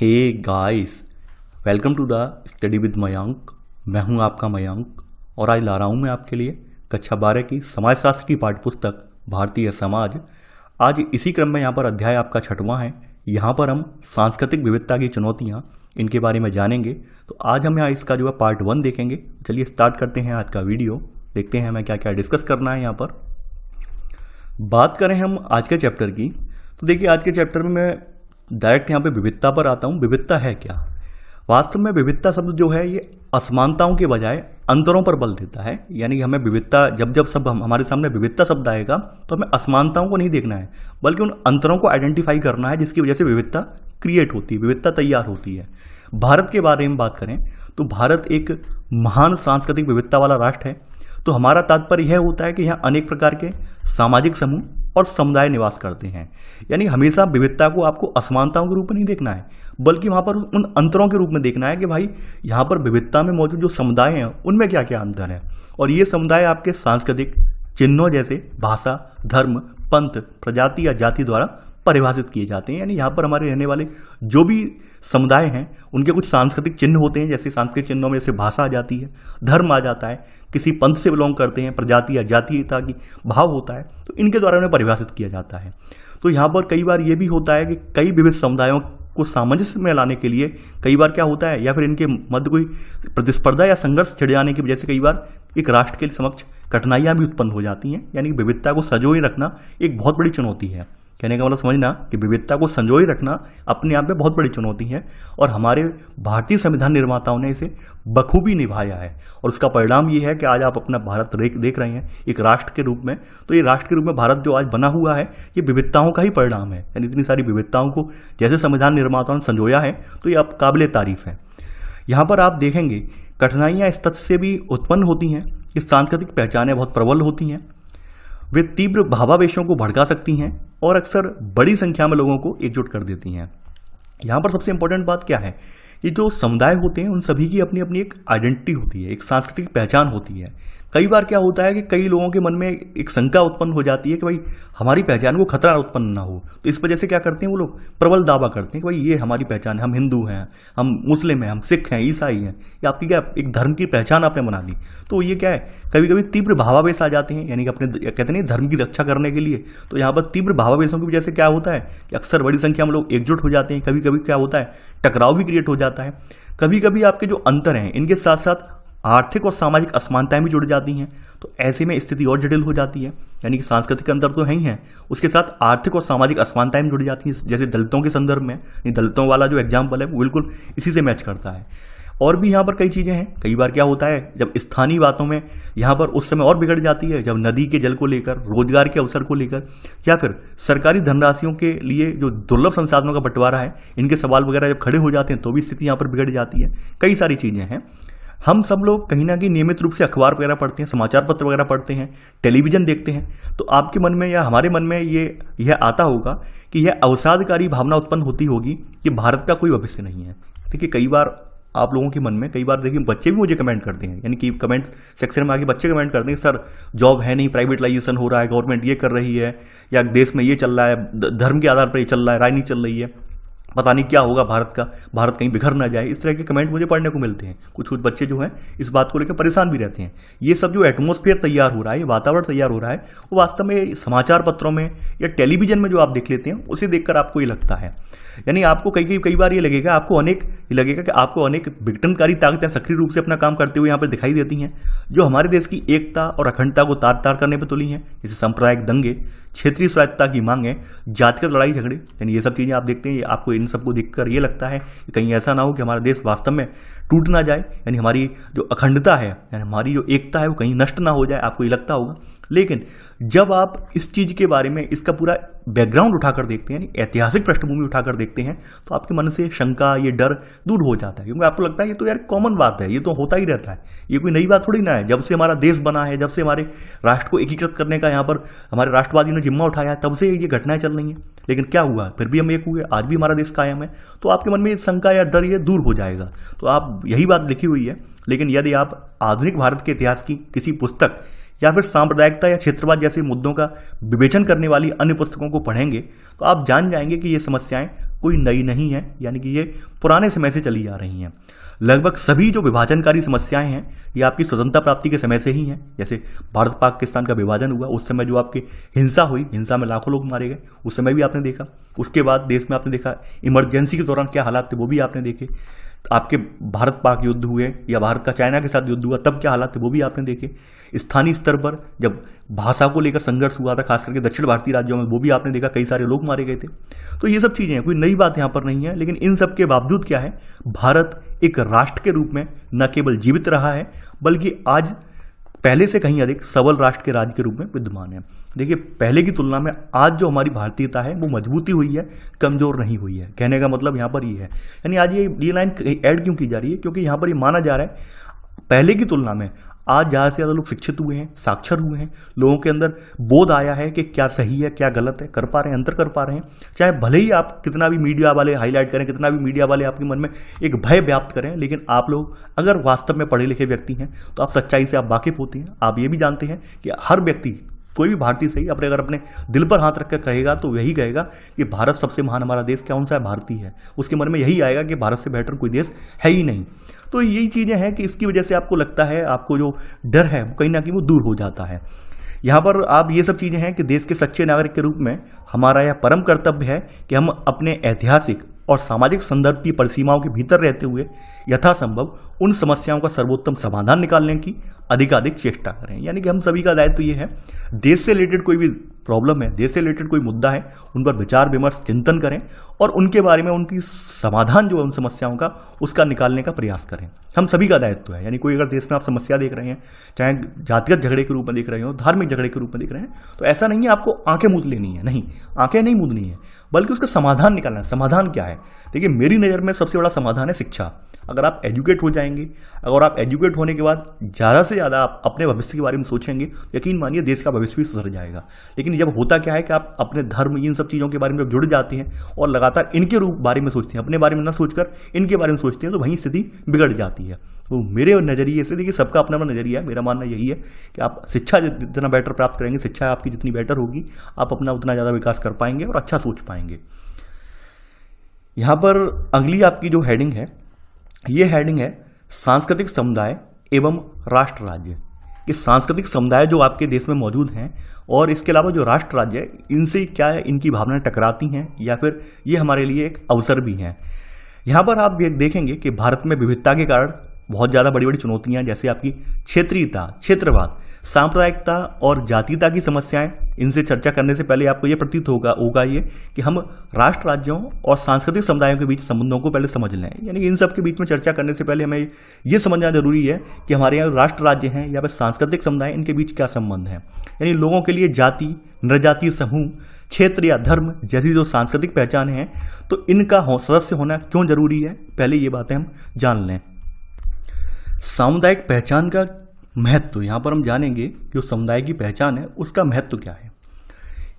hey guys welcome to the study with Mayank मैं हूं आपका मयांक और आज ला रहा हूं मैं आपके लिए कक्षा बारह की समाजशास्त्र की पाठ्यपुस्तक भारतीय समाज आज इसी क्रम में यहाँ पर अध्याय आपका छठवां है यहाँ पर हम सांस्कृतिक विविधता की चुनौतियाँ इनके बारे में जानेंगे तो आज हम यहाँ इसका जो है पार्ट वन देखेंगे चलिए स्टार्ट करते हैं आज का वीडियो देखते हैं हमें क्या क्या डिस्कस करना है यहाँ पर बात करें हम आज के चैप्टर की तो देखिए आज के चैप्टर में मैं डायरेक्ट यहाँ पे विविधता पर आता हूँ विविधता है क्या वास्तव में विविधता शब्द जो है ये असमानताओं के बजाय अंतरों पर बल देता है यानी हमें विविधता जब जब सब हम हमारे सामने विविधता शब्द आएगा तो हमें असमानताओं को नहीं देखना है बल्कि उन अंतरों को आइडेंटिफाई करना है जिसकी वजह से विविधता क्रिएट होती है विविधता तैयार होती है भारत के बारे में बात करें तो भारत एक महान सांस्कृतिक विविधता वाला राष्ट्र है तो हमारा तात्पर्य यह होता है कि यहाँ अनेक प्रकार के सामाजिक समूह और समुदाय निवास करते हैं यानी हमेशा विविधता को आपको असमानताओं के रूप में नहीं देखना है बल्कि वहाँ पर उन अंतरों के रूप में देखना है कि भाई यहाँ पर विविधता में मौजूद जो समुदाय हैं उनमें क्या क्या अंतर है और ये समुदाय आपके सांस्कृतिक चिन्हों जैसे भाषा धर्म पंथ प्रजाति या जाति द्वारा परिभाषित किए जाते हैं यानी यहाँ पर हमारे रहने वाले जो भी समुदाय हैं उनके कुछ सांस्कृतिक चिन्ह होते हैं जैसे सांस्कृतिक चिन्हों में जैसे भाषा आ जाती है धर्म आ जाता है किसी पंथ से बिलोंग करते हैं प्रजाति या जातीयता की भाव होता है तो इनके द्वारा उन्हें परिभाषित किया जाता है तो यहाँ पर कई बार ये भी होता है कि कई विविध समुदायों को सामंजस्य में लाने के लिए कई बार क्या होता है या फिर इनके मध्य कोई प्रतिस्पर्धा या संघर्ष छिड़ जाने की वजह से कई बार एक राष्ट्र के समक्ष कठिनाइयाँ भी उत्पन्न हो जाती हैं यानी विविधता को सजोए रखना एक बहुत बड़ी चुनौती है कहने का मतलब समझना कि विविधता को संजोए रखना अपने आप में बहुत बड़ी चुनौती है और हमारे भारतीय संविधान निर्माताओं ने इसे बखूबी निभाया है और उसका परिणाम ये है कि आज आप अपना भारत देख रहे हैं एक राष्ट्र के रूप में तो ये राष्ट्र के रूप में भारत जो आज बना हुआ है ये विविधताओं का ही परिणाम है यानी इतनी सारी विविधताओं को जैसे संविधान निर्माताओं ने संजोया है तो ये अब काबिल तारीफ है यहाँ पर आप देखेंगे कठिनाइयाँ इस तथ्य से भी उत्पन्न होती हैं कि सांस्कृतिक पहचानें बहुत प्रबल होती हैं वे तीव्र भावावेशों को भड़का सकती हैं और अक्सर बड़ी संख्या में लोगों को एकजुट कर देती हैं यहाँ पर सबसे इंपॉर्टेंट बात क्या है कि जो समुदाय होते हैं उन सभी की अपनी अपनी एक आइडेंटिटी होती है एक सांस्कृतिक पहचान होती है कई बार क्या होता है कि कई लोगों के मन में एक शंका उत्पन्न हो जाती है कि भाई हमारी पहचान को खतरा उत्पन्न ना हो तो इस वजह से क्या करते हैं वो लोग प्रबल दावा करते हैं कि भाई ये हमारी पहचान है हम हिंदू हैं हम मुस्लिम हैं हम सिख हैं ईसाई हैं ये आपकी क्या एक धर्म की पहचान आपने बना ली तो ये क्या है कभी कभी तीव्र भावावेश आ जाते हैं यानी कि अपने कहते नहीं धर्म की रक्षा करने के लिए तो यहाँ पर तीव्र भावावेशों की वजह से क्या होता है कि अक्सर बड़ी संख्या में लोग एकजुट हो जाते हैं कभी कभी क्या होता है टकराव भी क्रिएट हो जाता है कभी कभी आपके जो अंतर हैं इनके साथ साथ आर्थिक और सामाजिक असमानताएं भी जुड़ जाती हैं तो ऐसे में स्थिति और जटिल हो जाती है यानी कि सांस्कृतिक अंतर तो है ही है उसके साथ आर्थिक और सामाजिक असमानताएं भी जुड़ जाती हैं जैसे दलितों के संदर्भ में दलितों वाला जो एग्जाम्पल है वो बिल्कुल इसी से मैच करता है और भी यहाँ पर कई चीज़ें हैं कई बार क्या होता है जब स्थानीय बातों में यहाँ पर उस समय और बिगड़ जाती है जब नदी के जल को लेकर रोजगार के अवसर को लेकर या फिर सरकारी धनराशियों के लिए जो दुर्लभ संसाधनों का बंटवारा है इनके सवाल वगैरह जब खड़े हो जाते हैं तो भी स्थिति यहाँ पर बिगड़ जाती है कई सारी चीज़ें हैं हम सब लोग कहीं ना कहीं नियमित रूप से अखबार वगैरह पढ़ते हैं समाचार पत्र वगैरह पढ़ते हैं टेलीविज़न देखते हैं तो आपके मन में या हमारे मन में ये यह आता होगा कि यह अवसादकारी भावना उत्पन्न होती होगी कि भारत का कोई भविष्य नहीं है ठीक है कई बार आप लोगों के मन में कई बार देखिए बच्चे भी मुझे कमेंट करते हैं यानी कि कमेंट सेक्शन में आगे बच्चे कमेंट करते हैं सर जॉब है नहीं प्राइवेटलाइजेशन हो रहा है गवर्नमेंट ये कर रही है या देश में ये चल रहा है धर्म के आधार पर ये चल रहा है राजनीति चल रही है पता नहीं क्या होगा भारत का भारत कहीं बिखर ना जाए इस तरह के कमेंट मुझे पढ़ने को मिलते हैं कुछ कुछ बच्चे जो हैं इस बात को लेकर परेशान भी रहते हैं ये सब जो एटमोसफेयर तैयार हो रहा है ये वातावरण तैयार हो रहा है वो वास्तव में समाचार पत्रों में या टेलीविजन में जो आप देख लेते हैं उसे देखकर आपको ये लगता है यानी आपको कई कई कई बार ये लगेगा आपको अनेक लगेगा कि आपको अनेक विघटनकारी ताकतें सक्रिय रूप से अपना काम करते हुए यहाँ पर दिखाई देती हैं जो हमारे देश की एकता और अखंडता को तार तार करने पर तुली हैं जैसे सांप्रदायिक दंगे क्षेत्रीय स्वायत्तता की मांगें जातिगत लड़ाई झगड़े यानी ये सब चीज़ें आप देखते हैं आपको इन सबको देखकर ये लगता है कि कहीं ऐसा ना हो कि हमारा देश वास्तव में टूट ना जाए यानी हमारी जो अखंडता है यानी हमारी जो एकता है वो कहीं नष्ट ना हो जाए आपको ये लगता होगा लेकिन जब आप इस चीज़ के बारे में इसका पूरा बैकग्राउंड उठाकर देखते हैं यानी ऐतिहासिक पृष्ठभूमि उठाकर देखते हैं तो आपके मन से शंका ये डर दूर हो जाता है क्योंकि आपको लगता है ये तो यार कॉमन बात है ये तो होता ही रहता है ये कोई नई बात थोड़ी ना है जब से हमारा देश बना है जब से हमारे राष्ट्र को एकीकृत करने का यहाँ पर हमारे राष्ट्रवादी ने जिम्मा उठाया तब से ये घटनाएं चल रही हैं लेकिन क्या हुआ फिर भी हम एक हुए आज भी हमारा देश कायम है तो आपके मन में शंका या डर ये दूर हो जाएगा तो आप यही बात लिखी हुई है लेकिन यदि आप आधुनिक भारत के इतिहास की किसी पुस्तक या फिर सांप्रदायिकता या क्षेत्रवाद जैसे मुद्दों का विवेचन करने वाली अन्य पुस्तकों को पढ़ेंगे तो आप जान जाएंगे कि ये समस्याएं कोई नई नहीं है यानी कि ये पुराने समय से चली जा रही हैं लगभग सभी जो विभाजनकारी समस्याएं हैं ये आपकी स्वतंत्रता प्राप्ति के समय से ही हैं जैसे भारत पाकिस्तान का विभाजन हुआ उस समय जो आपकी हिंसा हुई हिंसा में लाखों लोग मारे गए उस समय भी आपने देखा उसके बाद देश में आपने देखा इमरजेंसी के दौरान क्या हालात थे वो भी आपने देखे आपके भारत पाक युद्ध हुए या भारत का चाइना के साथ युद्ध हुआ तब क्या हालात थे वो भी आपने देखे स्थानीय स्तर पर जब भाषा को लेकर संघर्ष हुआ था खास करके दक्षिण भारतीय राज्यों में वो भी आपने देखा कई सारे लोग मारे गए थे तो ये सब चीज़ें हैं कोई नई बात यहाँ पर नहीं है लेकिन इन सब के बावजूद क्या है भारत एक राष्ट्र के रूप में न केवल जीवित रहा है बल्कि आज पहले से कहीं अधिक सबल राष्ट्र के राज्य के रूप में विद्यमान है देखिए पहले की तुलना में आज जो हमारी भारतीयता है वो मजबूती हुई है कमजोर नहीं हुई है कहने का मतलब यहाँ पर ये यह है यानी आज ये ये लाइन ऐड क्यों की जा रही है क्योंकि यहाँ पर ये माना जा रहा है पहले की तुलना में आज ज़्यादा से ज़्यादा लोग शिक्षित हुए हैं साक्षर हुए हैं लोगों के अंदर बोध आया है कि क्या सही है क्या गलत है कर पा रहे हैं अंतर कर पा रहे हैं चाहे भले ही आप कितना भी मीडिया वाले हाईलाइट करें कितना भी मीडिया वाले आपके मन में एक भय व्याप्त करें लेकिन आप लोग अगर वास्तव में पढ़े लिखे व्यक्ति हैं तो आप सच्चाई से आप वाकिफ होते हैं आप ये भी जानते हैं कि हर व्यक्ति कोई भी भारतीय सही अपने अगर अपने दिल पर हाथ रखकर कहेगा तो यही कहेगा कि भारत सबसे महान हमारा देश कौन सा है भारतीय है उसके मन में यही आएगा कि भारत से बेहतर कोई देश है ही नहीं तो यही चीज़ें हैं कि इसकी वजह से आपको लगता है आपको जो डर है कहीं ना कहीं वो दूर हो जाता है यहाँ पर आप ये सब चीज़ें हैं कि देश के सच्चे नागरिक के रूप में हमारा यह परम कर्तव्य है कि हम अपने ऐतिहासिक और सामाजिक संदर्भ की परिसीमाओं के भीतर रहते हुए यथासंभव उन समस्याओं का सर्वोत्तम समाधान निकालने की अधिकाधिक चेष्टा करें यानी कि हम सभी का दायित्व तो ये है देश से रिलेटेड कोई भी प्रॉब्लम है देश से रिलेटेड कोई मुद्दा है उन पर विचार विमर्श चिंतन करें और उनके बारे में उनकी समाधान जो है उन समस्याओं का उसका निकालने का प्रयास करें हम सभी का दायित्व तो है यानी कोई अगर देश में आप समस्या देख रहे हैं चाहे जातिगत झगड़े के रूप में देख रहे हो धार्मिक झगड़े के रूप में देख रहे हैं तो ऐसा नहीं है आपको आंखें मूद लेनी है नहीं आंखें नहीं मूदनी है बल्कि उसका समाधान निकालना है समाधान क्या है देखिए मेरी नज़र में सबसे बड़ा समाधान है शिक्षा अगर आप एजुकेट हो जाएंगे अगर आप एजुकेट होने के बाद ज़्यादा से ज़्यादा आप अपने भविष्य के बारे में सोचेंगे तो यकीन मानिए देश का भविष्य भी सुधर जाएगा लेकिन जब होता क्या है कि आप अपने धर्म इन सब चीज़ों के बारे में जब जुड़ जाते हैं और लगातार इनके रूप बारे में सोचते हैं अपने बारे में ना सोचकर इनके बारे में सोचते हैं तो वहीं स्थिति बिगड़ जाती है तो मेरे नज़रिए से देखिए सबका अपना अपना नज़रिया है मेरा मानना यही है कि आप शिक्षा जितना बेटर प्राप्त करेंगे शिक्षा आपकी जितनी बेटर होगी आप अपना उतना ज़्यादा विकास कर पाएंगे और अच्छा सोच पाएंगे यहाँ पर अगली आपकी जो हेडिंग है ये हेडिंग है सांस्कृतिक समुदाय एवं राष्ट्र राज्य कि सांस्कृतिक समुदाय जो आपके देश में मौजूद हैं और इसके अलावा जो राष्ट्र राज्य है इनसे क्या है इनकी भावनाएं टकराती हैं या फिर ये हमारे लिए एक अवसर भी हैं यहाँ पर आप देखेंगे कि भारत में विविधता के कारण बहुत ज़्यादा बड़ी बड़ी चुनौतियाँ जैसे आपकी क्षेत्रीयता क्षेत्रवाद सांप्रदायिकता और जातीयता की समस्याएं इनसे चर्चा करने से पहले आपको ये प्रतीत होगा होगा ये कि हम राष्ट्र राज्यों और सांस्कृतिक समुदायों के बीच संबंधों को पहले समझ लें यानी इन सब के बीच में चर्चा करने से पहले हमें ये समझना जरूरी है कि हमारे यहाँ राष्ट्र राज्य हैं या फिर सांस्कृतिक समुदाय इनके बीच क्या संबंध है यानी लोगों के लिए जाति नृजातीय समूह क्षेत्र या धर्म जैसी जो सांस्कृतिक पहचान है तो इनका सदस्य होना क्यों जरूरी है पहले ये बातें हम जान लें सामुदायिक पहचान का महत्व यहाँ पर हम जानेंगे जो समुदाय की पहचान है उसका महत्व क्या है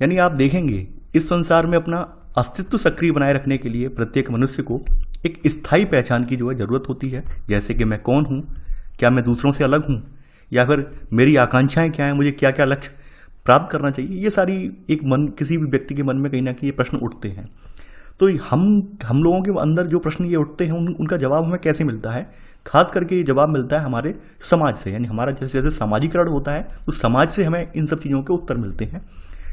यानी आप देखेंगे इस संसार में अपना अस्तित्व सक्रिय बनाए रखने के लिए प्रत्येक मनुष्य को एक स्थायी पहचान की जो है ज़रूरत होती है जैसे कि मैं कौन हूँ क्या मैं दूसरों से अलग हूँ या फिर मेरी आकांक्षाएं क्या हैं मुझे क्या क्या लक्ष्य प्राप्त करना चाहिए ये सारी एक मन किसी भी व्यक्ति के मन में कहीं ना कहीं ये प्रश्न उठते हैं तो हम हम लोगों के अंदर जो प्रश्न ये उठते हैं उन, उनका जवाब हमें कैसे मिलता है खास करके ये जवाब मिलता है हमारे समाज से यानी हमारा जैसे जैसे सामाजिकरण होता है उस समाज से हमें इन सब चीज़ों के उत्तर मिलते हैं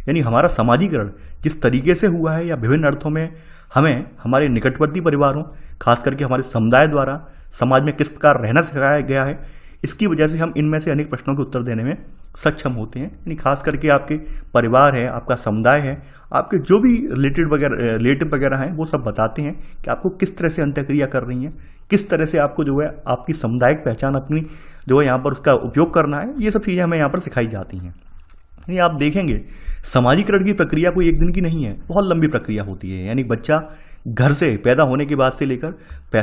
यानी हमारा सामाजिकरण जिस तरीके से हुआ है या विभिन्न अर्थों में हमें हमारे निकटवर्ती परिवारों खास करके हमारे समुदाय द्वारा समाज में किस प्रकार रहना सिखाया गया है इसकी वजह से हम इनमें से अनेक प्रश्नों के उत्तर देने में सक्षम होते हैं यानी खास करके आपके परिवार है आपका समुदाय है आपके जो भी रिलेटेड वगैरह रिलेटिव वगैरह हैं वो सब बताते हैं कि आपको किस तरह से अंत्यक्रिया कर रही है किस तरह से आपको जो है आपकी सामुदायिक पहचान अपनी जो है यहाँ पर उसका उपयोग करना है ये सब चीज़ें हमें यहाँ पर सिखाई जाती हैं यानी आप देखेंगे समाजीकरण की प्रक्रिया कोई एक दिन की नहीं है बहुत लंबी प्रक्रिया होती है यानी बच्चा घर से पैदा होने के बाद से लेकर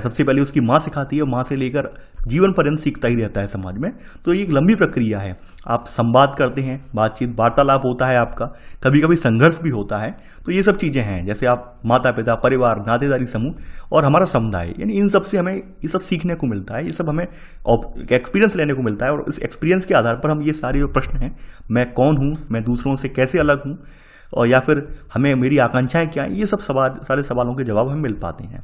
सबसे पहले उसकी माँ सिखाती है माँ से लेकर जीवन पर्यंत सीखता ही रहता है समाज में तो ये एक लंबी प्रक्रिया है आप संवाद करते हैं बातचीत वार्तालाप होता है आपका कभी कभी संघर्ष भी होता है तो ये सब चीज़ें हैं जैसे आप माता पिता परिवार नातेदारी समूह और हमारा समुदाय यानी इन सब से हमें ये सब सीखने को मिलता है ये सब हमें एक्सपीरियंस लेने को मिलता है और इस एक्सपीरियंस के आधार पर हम ये सारे जो प्रश्न हैं मैं कौन हूँ मैं दूसरों से कैसे अलग हूँ और या फिर हमें मेरी आकांक्षाएं क्या ये सब सवाल सारे सवालों के जवाब हमें मिल पाते हैं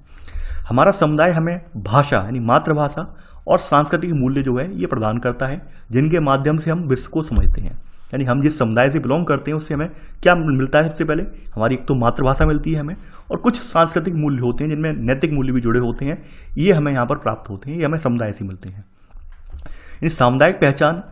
हमारा समुदाय हमें भाषा यानी मातृभाषा और सांस्कृतिक मूल्य जो है ये प्रदान करता है जिनके माध्यम से हम विश्व को समझते हैं यानी हम जिस समुदाय से बिलोंग करते हैं उससे हमें क्या मिलता है सबसे पहले हमारी एक तो मातृभाषा मिलती है हमें और कुछ सांस्कृतिक मूल्य होते हैं जिनमें नैतिक मूल्य भी जुड़े होते हैं ये हमें यहाँ पर प्राप्त होते हैं ये हमें समुदाय से मिलते हैं इन सामुदायिक पहचान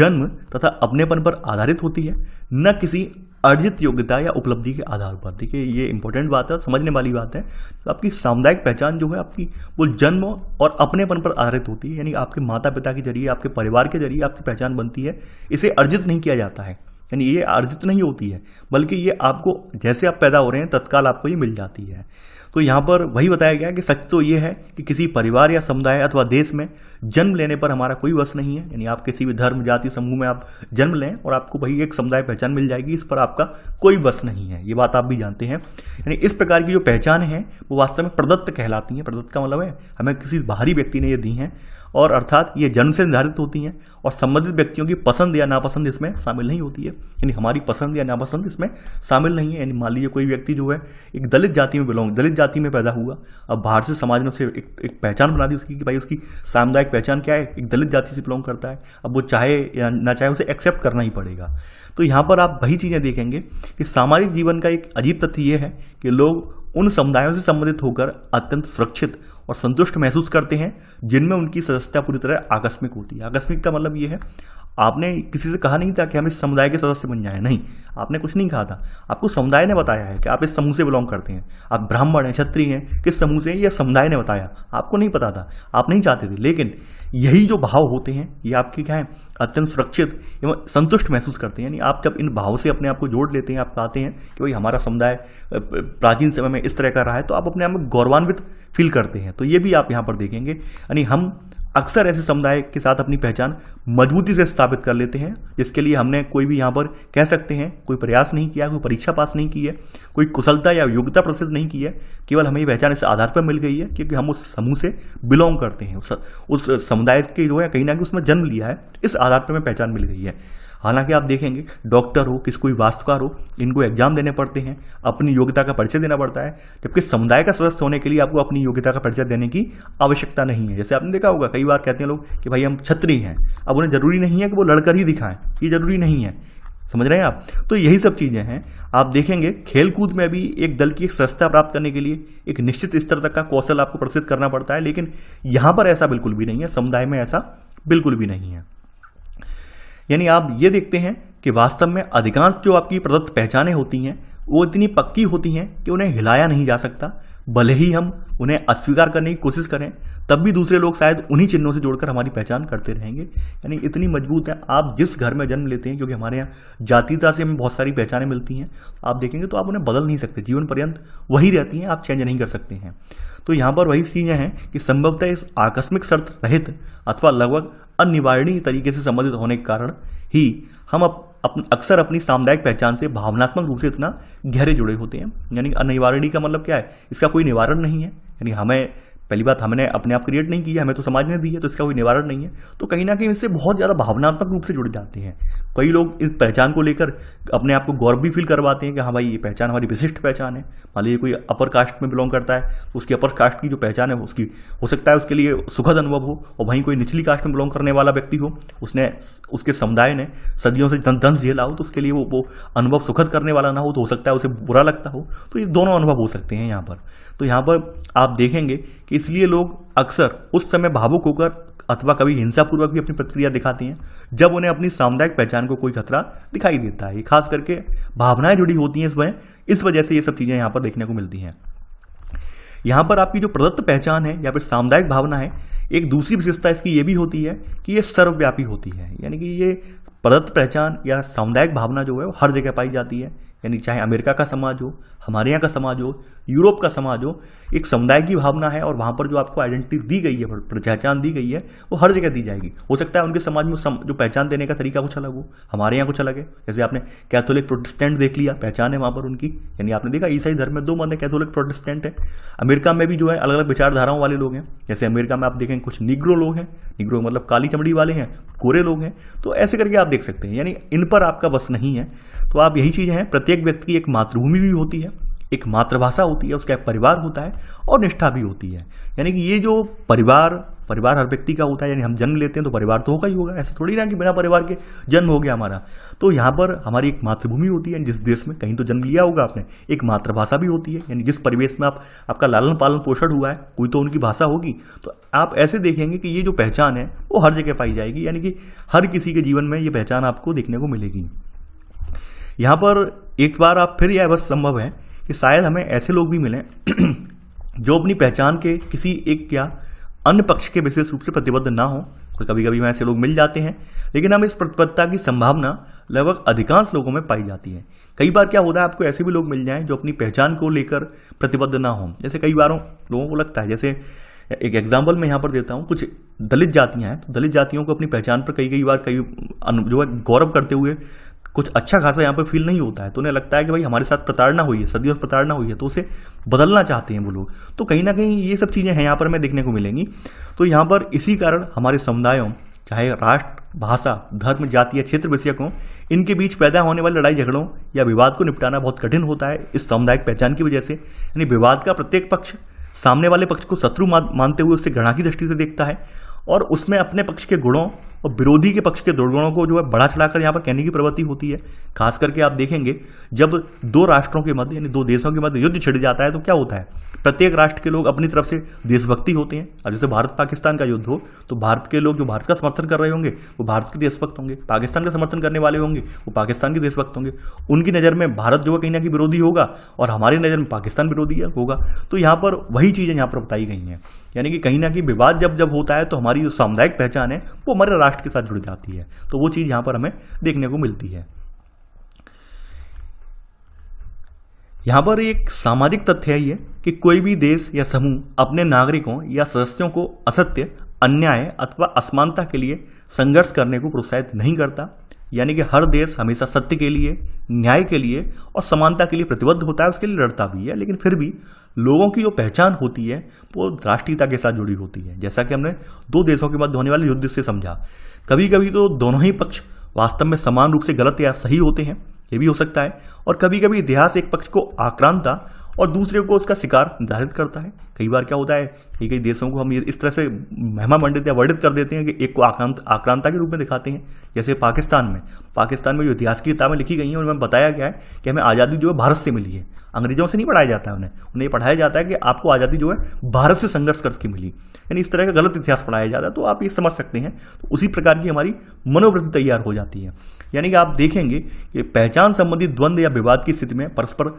जन्म तथा अपनेपन पर आधारित होती है न किसी अर्जित योग्यता या उपलब्धि के आधार पर देखिए ये इंपॉर्टेंट बात है समझने वाली बात है तो आपकी सामुदायिक पहचान जो है आपकी वो जन्म और अपनेपन पर आधारित होती है यानी आपके माता पिता के जरिए आपके परिवार के जरिए आपकी पहचान बनती है इसे अर्जित नहीं किया जाता है यानी ये अर्जित नहीं होती है बल्कि ये आपको जैसे आप पैदा हो रहे हैं तत्काल आपको ये मिल जाती है तो यहाँ पर वही बताया गया कि सच तो ये है कि किसी परिवार या समुदाय अथवा देश में जन्म लेने पर हमारा कोई वश नहीं है यानी आप किसी भी धर्म जाति समूह में आप जन्म लें और आपको वही एक समुदाय पहचान मिल जाएगी इस पर आपका कोई वस नहीं है ये बात आप भी जानते हैं यानी इस प्रकार की जो पहचान है वो वास्तव में प्रदत्त कहलाती हैं प्रदत्त का मतलब है हमें किसी बाहरी व्यक्ति ने ये दी हैं और अर्थात ये जन्म से निर्धारित होती हैं और संबंधित व्यक्तियों की पसंद या नापसंद इसमें शामिल नहीं होती है यानी हमारी पसंद या नापसंद इसमें शामिल नहीं है यानी मान लीजिए कोई व्यक्ति जो है एक दलित जाति में बिलोंग दलित जाति में पैदा हुआ अब भारतीय समाज ने उसे एक, एक पहचान बना दी उसकी कि भाई उसकी सामुदायिक पहचान क्या है एक दलित जाति से बिलोंग करता है अब वो चाहे या ना चाहे उसे एक्सेप्ट करना ही पड़ेगा तो यहाँ पर आप वही चीज़ें देखेंगे कि सामाजिक जीवन का एक अजीब तथ्य ये है कि लोग उन समुदायों से संबंधित होकर अत्यंत सुरक्षित और संतुष्ट महसूस करते हैं जिनमें उनकी सदस्यता पूरी तरह आकस्मिक होती है आकस्मिक का मतलब यह है आपने किसी से कहा नहीं था कि हम इस समुदाय के सदस्य बन जाएं नहीं आपने कुछ नहीं कहा था आपको समुदाय ने बताया है कि आप इस समूह से बिलोंग करते हैं आप ब्राह्मण हैं क्षत्रिय हैं किस समूह से यह समुदाय ने बताया आपको नहीं पता था आप नहीं चाहते थे लेकिन यही जो भाव होते हैं ये आपके क्या है अत्यंत सुरक्षित एवं संतुष्ट महसूस करते हैं यानी आप जब इन भाव से अपने आप को जोड़ लेते हैं आप चाहते हैं कि भाई हमारा समुदाय प्राचीन समय में इस तरह का रहा है तो आप अपने आप में गौरवान्वित फील करते हैं तो ये भी आप यहाँ पर देखेंगे यानी हम अक्सर ऐसे समुदाय के साथ अपनी पहचान मजबूती से स्थापित कर लेते हैं जिसके लिए हमने कोई भी यहाँ पर कह सकते हैं कोई प्रयास नहीं किया कोई परीक्षा पास नहीं की है कोई कुशलता या योग्यता प्रसिद्ध नहीं की है केवल हमें ये पहचान इस आधार पर मिल गई है क्योंकि हम उस समूह से बिलोंग करते हैं उस समुदाय के जो है कहीं ना कहीं उसमें जन्म लिया है इस आधार पर हमें पहचान मिल गई है हालांकि आप देखेंगे डॉक्टर हो किस कोई वास्तुकार हो इनको एग्जाम देने पड़ते हैं अपनी योग्यता का परिचय देना पड़ता है जबकि समुदाय का सदस्य होने के लिए आपको अपनी योग्यता का परिचय देने की आवश्यकता नहीं है जैसे आपने देखा होगा कई बार कहते हैं लोग कि भाई हम छत्री हैं अब उन्हें जरूरी नहीं है कि वो लड़कर ही दिखाएं ये जरूरी नहीं है समझ रहे हैं आप तो यही सब चीज़ें हैं आप देखेंगे खेलकूद में भी एक दल की एक सस्ता प्राप्त करने के लिए एक निश्चित स्तर तक का कौशल आपको प्रसिद्ध करना पड़ता है लेकिन यहाँ पर ऐसा बिल्कुल भी नहीं है समुदाय में ऐसा बिल्कुल भी नहीं है यानी आप ये देखते हैं कि वास्तव में अधिकांश जो आपकी प्रदत्त पहचानें होती हैं वो इतनी पक्की होती हैं कि उन्हें हिलाया नहीं जा सकता भले ही हम उन्हें अस्वीकार करने की कोशिश करें तब भी दूसरे लोग शायद उन्हीं चिन्हों से जोड़कर हमारी पहचान करते रहेंगे यानी इतनी मजबूत है आप जिस घर में जन्म लेते हैं क्योंकि हमारे यहाँ जातीयता से हमें बहुत सारी पहचानें मिलती हैं आप देखेंगे तो आप उन्हें बदल नहीं सकते जीवन पर्यंत वही रहती हैं आप चेंज नहीं कर सकते हैं तो यहाँ पर वही चीज़ें हैं कि संभवतः इस आकस्मिक शर्त रहित अथवा लगभग अनिवार्य तरीके से संबंधित होने के कारण ही हम अब अक्सर अपनी सामुदायिक पहचान से भावनात्मक रूप से इतना गहरे जुड़े होते हैं यानी अनिवार्य का मतलब क्या है इसका कोई निवारण नहीं है यानी हमें पहली बात हमने अपने आप क्रिएट नहीं किया हमें तो समाज ने दी है तो इसका कोई निवारण नहीं है तो कहीं ना कहीं इससे बहुत ज़्यादा भावनात्मक रूप से जुड़ जाते हैं कई लोग इस पहचान को लेकर अपने आप को गौरव भी फील करवाते हैं कि हाँ भाई ये पहचान हमारी विशिष्ट पहचान है मान लीजिए कोई अपर कास्ट में बिलोंग करता है तो उसकी अपर कास्ट की जो पहचान है उसकी हो सकता है उसके लिए सुखद अनुभव हो और वहीं कोई निचली कास्ट में बिलोंग करने वाला व्यक्ति हो उसने उसके समुदाय ने सदियों से धन धन झेला हो तो उसके लिए वो वो अनुभव सुखद करने वाला ना हो तो हो सकता है उसे बुरा लगता हो तो ये दोनों अनुभव हो सकते हैं यहाँ पर तो यहाँ पर आप देखेंगे कि इसलिए लोग अक्सर उस समय भावुक होकर अथवा कभी हिंसापूर्वक भी अपनी प्रतिक्रिया दिखाती हैं जब उन्हें अपनी सामुदायिक पहचान को कोई खतरा दिखाई देता है खास करके भावनाएं जुड़ी होती हैं इसमें इस वजह से ये सब चीज़ें यहाँ पर देखने को मिलती हैं यहाँ पर आपकी जो प्रदत्त पहचान है या फिर सामुदायिक भावना है एक दूसरी विशेषता इसकी ये भी होती है कि ये सर्वव्यापी होती है यानी कि ये प्रदत्त पहचान या सामुदायिक भावना जो है वो हर जगह पाई जाती है यानी चाहे अमेरिका का समाज हो हमारे यहाँ का समाज हो यूरोप का समाज हो एक समुदाय की भावना है और वहाँ पर जो आपको आइडेंटिटी दी गई है पहचान दी गई है वो हर जगह दी जाएगी हो सकता है उनके समाज में सम, जो पहचान देने का तरीका कुछ अलग हो हमारे यहाँ कुछ अलग है जैसे आपने कैथोलिक प्रोटेस्टेंट देख लिया पहचान है वहाँ पर उनकी यानी आपने देखा ईसाई धर्म में दो मत हैं कैथोलिक प्रोटेस्टेंट है अमेरिका में भी जो है अलग अलग विचारधाराओं वाले लोग हैं जैसे अमेरिका में आप देखें कुछ निग्रो लोग हैं निग्रो मतलब काली चमड़ी वाले हैं कोरे लोग हैं तो ऐसे करके आप देख सकते हैं यानी इन पर आपका बस नहीं है तो आप यही चीज़ें हैं प्रत्येक व्यक्ति की एक मातृभूमि भी होती है एक मातृभाषा होती है उसका एक परिवार होता है और निष्ठा भी होती है यानी कि ये जो परिवार परिवार हर व्यक्ति का होता है यानी हम जन्म लेते हैं तो परिवार तो होगा ही होगा ऐसा थोड़ी ना कि बिना परिवार के जन्म हो गया हमारा तो यहाँ पर हमारी एक मातृभूमि होती है जिस देश में कहीं तो जन्म लिया होगा आपने एक मातृभाषा भी होती है यानी जिस परिवेश में आप आपका लालन पालन पोषण हुआ है कोई तो उनकी भाषा होगी तो आप ऐसे देखेंगे कि ये जो पहचान है वो हर जगह पाई जाएगी यानी कि हर किसी के जीवन में ये पहचान आपको देखने को मिलेगी यहाँ पर एक बार आप फिर यह बस संभव है कि शायद हमें ऐसे लोग भी मिलें जो अपनी पहचान के किसी एक क्या अन्य पक्ष के विशेष रूप से प्रतिबद्ध ना हो तो कभी कभी ऐसे लोग मिल जाते हैं लेकिन हम इस प्रतिबद्धता की संभावना लगभग अधिकांश लोगों में पाई जाती है कई बार क्या होता है आपको ऐसे भी लोग मिल जाए जो अपनी पहचान को लेकर प्रतिबद्ध ना हो जैसे कई बार लोगों को लगता है जैसे एक एग्जाम्पल मैं यहाँ पर देता हूँ कुछ दलित जातियाँ हैं तो दलित जातियों को अपनी पहचान पर कई कई बार कई जो है गौरव करते हुए कुछ अच्छा खासा यहाँ पर फील नहीं होता है तो उन्हें लगता है कि भाई हमारे साथ प्रताड़ना हुई है सदियों प्रताड़ना हुई है तो उसे बदलना चाहते हैं वो लोग तो कहीं ना कहीं ये सब चीज़ें हैं यहाँ पर हमें देखने को मिलेंगी तो यहाँ पर इसी कारण हमारे समुदायों चाहे राष्ट्र भाषा धर्म जाति या क्षेत्र विषयक हों इनके बीच पैदा होने वाले लड़ाई झगड़ों या विवाद को निपटाना बहुत कठिन होता है इस सामुदायिक पहचान की वजह से यानी विवाद का प्रत्येक पक्ष सामने वाले पक्ष को शत्रु मानते हुए उससे घृणा की दृष्टि से देखता है और उसमें अपने पक्ष के गुणों और विरोधी के पक्ष के दुर्गुणों को जो है बढ़ा चढ़ाकर यहां पर कहने की प्रवृत्ति होती है खास करके आप देखेंगे जब दो राष्ट्रों के मध्य यानी दो देशों के मध्य युद्ध छिड़ जाता है तो क्या होता है प्रत्येक राष्ट्र के लोग अपनी तरफ से देशभक्ति होते हैं अब जैसे भारत पाकिस्तान का युद्ध हो तो भारत के लोग जो भारत का समर्थन कर रहे होंगे वो भारत के देशभक्त होंगे पाकिस्तान का समर्थन करने वाले होंगे वो पाकिस्तान के देशभक्त होंगे उनकी नज़र में भारत जो है कहीं ना कहीं विरोधी होगा और हमारी नज़र में पाकिस्तान विरोधी होगा तो यहाँ पर वही चीज़ें यहाँ पर बताई गई हैं यानी कि कहीं ना कहीं विवाद जब जब होता है तो हमारी जो सामुदायिक पहचान है वो हमारे राष्ट्र के साथ जुड़ जाती है तो वो चीज़ यहाँ पर हमें देखने को मिलती है यहाँ पर एक सामाजिक तथ्य है ये कि कोई भी देश या समूह अपने नागरिकों या सदस्यों को असत्य अन्याय अथवा असमानता के लिए संघर्ष करने को प्रोत्साहित नहीं करता यानी कि हर देश हमेशा सत्य के लिए न्याय के लिए और समानता के लिए प्रतिबद्ध होता है उसके लिए लड़ता भी है लेकिन फिर भी लोगों की जो पहचान होती है वो राष्ट्रीयता के साथ जुड़ी होती है जैसा कि हमने दो देशों के मध्य होने वाले युद्ध से समझा कभी कभी तो दोनों ही पक्ष वास्तव में समान रूप से गलत या सही होते हैं ये भी हो सकता है और कभी कभी इतिहास एक पक्ष को आक्रांता और दूसरे को उसका शिकार निर्धारित करता है कई बार क्या होता है कई कई देशों को हम इस तरह से महिमा मंडित या वर्णित कर देते हैं कि एक को आक्रांत आक्रांता के रूप में दिखाते हैं जैसे पाकिस्तान में पाकिस्तान में जो इतिहास की किताबें लिखी गई हैं उनमें बताया गया है कि हमें आज़ादी जो है भारत से मिली है अंग्रेजों से नहीं पढ़ाया जाता है उन्हें उन्हें पढ़ाया जाता है कि आपको आज़ादी जो है भारत से संघर्ष करके मिली यानी इस तरह का गलत इतिहास पढ़ाया जाता है तो आप ये समझ सकते हैं तो उसी प्रकार की हमारी मनोवृत्ति तैयार हो जाती है यानी कि आप देखेंगे कि पहचान संबंधी द्वंद्व या विवाद की स्थिति में परस्पर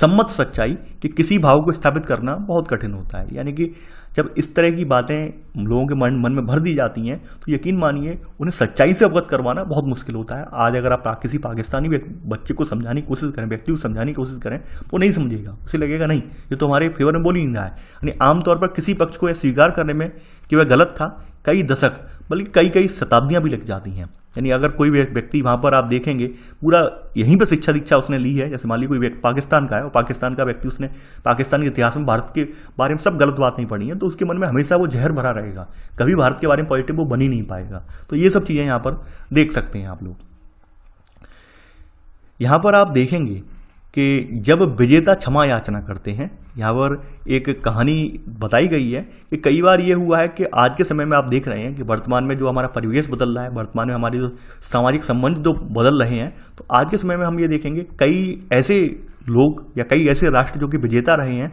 सम्मत सच्चाई कि किसी भाव को स्थापित करना बहुत कठिन होता है यानी कि जब इस तरह की बातें लोगों के मन मन में भर दी जाती हैं तो यकीन मानिए उन्हें सच्चाई से अवगत करवाना बहुत मुश्किल होता है आज अगर आप किसी पाकिस्तानी बच्चे को समझाने की कोशिश करें व्यक्ति को समझाने की कोशिश करें तो नहीं समझेगा उसे लगेगा नहीं ये तो हमारे फेवर में बोल ही नहीं रहा है यानी आमतौर पर किसी पक्ष को यह स्वीकार करने में कि वह गलत था कई दशक बल्कि कई कई शताब्दियां भी लग जाती हैं यानी अगर कोई व्यक्ति वहाँ पर आप देखेंगे पूरा यहीं पर शिक्षा दीक्षा उसने ली है जैसे मान ली कोई व्यक्ति पाकिस्तान का है और पाकिस्तान का व्यक्ति उसने पाकिस्तान के इतिहास में भारत के बारे में सब गलत बात नहीं पढ़ी है तो उसके मन में हमेशा वो जहर भरा रहेगा कभी भारत के बारे में पॉजिटिव वो बन ही नहीं पाएगा तो ये सब चीज़ें यहाँ पर देख सकते हैं आप लोग यहाँ पर आप देखेंगे कि जब विजेता क्षमा याचना करते हैं यहाँ पर एक कहानी बताई गई है कि कई बार ये हुआ है कि आज के समय में आप देख रहे हैं कि वर्तमान में जो हमारा परिवेश बदल रहा है वर्तमान में हमारे जो सामाजिक संबंध जो बदल रहे हैं तो आज के समय में हम ये देखेंगे कई ऐसे लोग या कई ऐसे राष्ट्र जो कि विजेता रहे हैं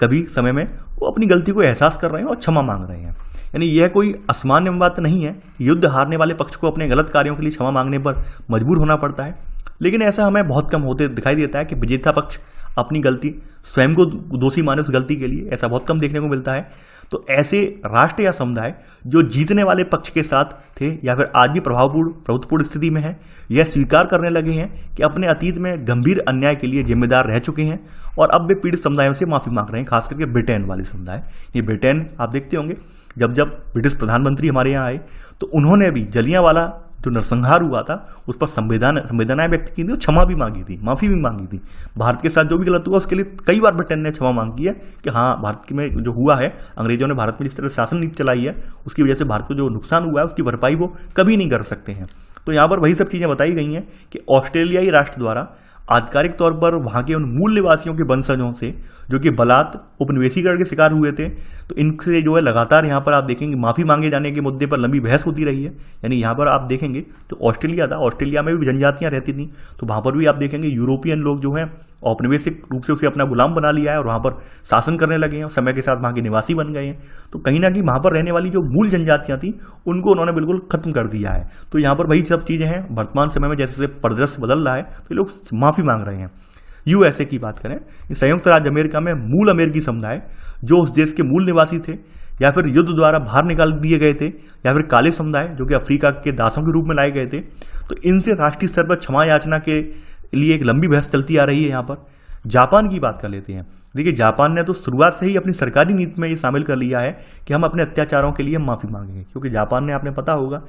कभी समय में वो अपनी गलती को एहसास कर रहे हैं और क्षमा मांग रहे हैं यानी यह कोई असमान्य बात नहीं है युद्ध हारने वाले पक्ष को अपने गलत कार्यों के लिए क्षमा मांगने पर मजबूर होना पड़ता है लेकिन ऐसा हमें बहुत कम होते दिखाई देता है कि विजेता पक्ष अपनी गलती स्वयं को दोषी माने उस गलती के लिए ऐसा बहुत कम देखने को मिलता है तो ऐसे राष्ट्र या समुदाय जो जीतने वाले पक्ष के साथ थे या फिर आज भी प्रभावपूर्ण प्रभुत्वपूर्ण स्थिति में है यह स्वीकार करने लगे हैं कि अपने अतीत में गंभीर अन्याय के लिए जिम्मेदार रह चुके हैं और अब वे पीड़ित समुदायों से माफ़ी मांग रहे हैं खास करके ब्रिटेन वाले समुदाय ये ब्रिटेन आप देखते होंगे जब जब ब्रिटिश प्रधानमंत्री हमारे यहाँ आए तो उन्होंने भी जलियावाला जो नरसंहार हुआ था उस पर संवेदना संवेदनाएं व्यक्त की थी और क्षमा भी मांगी थी माफ़ी भी मांगी थी भारत के साथ जो भी गलत हुआ उसके लिए कई बार ब्रिटेन ने क्षमा मांगी है कि हाँ भारत में जो हुआ है अंग्रेजों ने भारत में जिस तरह शासन नीति चलाई है उसकी वजह से भारत को जो नुकसान हुआ है उसकी भरपाई वो कभी नहीं कर सकते हैं तो यहाँ पर वही सब चीज़ें बताई गई हैं कि ऑस्ट्रेलियाई राष्ट्र द्वारा आधिकारिक तौर पर वहाँ के उन मूल निवासियों के वंशजों से जो कि बलात् उपनिवेशीकरण के शिकार हुए थे तो इनसे जो है लगातार यहाँ पर आप देखेंगे माफ़ी मांगे जाने के मुद्दे पर लंबी बहस होती रही है यानी यहाँ पर आप देखेंगे तो ऑस्ट्रेलिया था ऑस्ट्रेलिया में भी जनजातियाँ रहती थी तो वहाँ पर भी आप देखेंगे यूरोपियन लोग जो हैं औपनिवेशिक रूप से उसे अपना गुलाम बना लिया है और वहाँ पर शासन करने लगे हैं और समय के साथ वहाँ के निवासी बन गए हैं तो कहीं ना कहीं वहाँ पर रहने वाली जो मूल जनजातियाँ थी उनको उन्होंने बिल्कुल खत्म कर दिया है तो यहाँ पर वही सब चीज़ें हैं वर्तमान समय में जैसे जैसे परिदृश्य बदल रहा है तो लोग माफ़ी माफ़ी मांग रहे हैं यूएसए की बात करें संयुक्त राज्य अमेरिका में मूल अमेरिकी समुदाय जो उस देश के मूल निवासी थे या फिर युद्ध द्वारा बाहर निकाल दिए गए थे या फिर काले समुदाय जो कि अफ्रीका के दासों के रूप में लाए गए थे तो इनसे राष्ट्रीय स्तर पर क्षमा याचना के लिए एक लंबी बहस चलती आ रही है यहाँ पर जापान की बात कर लेते हैं देखिए जापान ने तो शुरुआत से ही अपनी सरकारी नीति में ये शामिल कर लिया है कि हम अपने अत्याचारों के लिए माफ़ी मांगेंगे क्योंकि जापान ने आपने पता होगा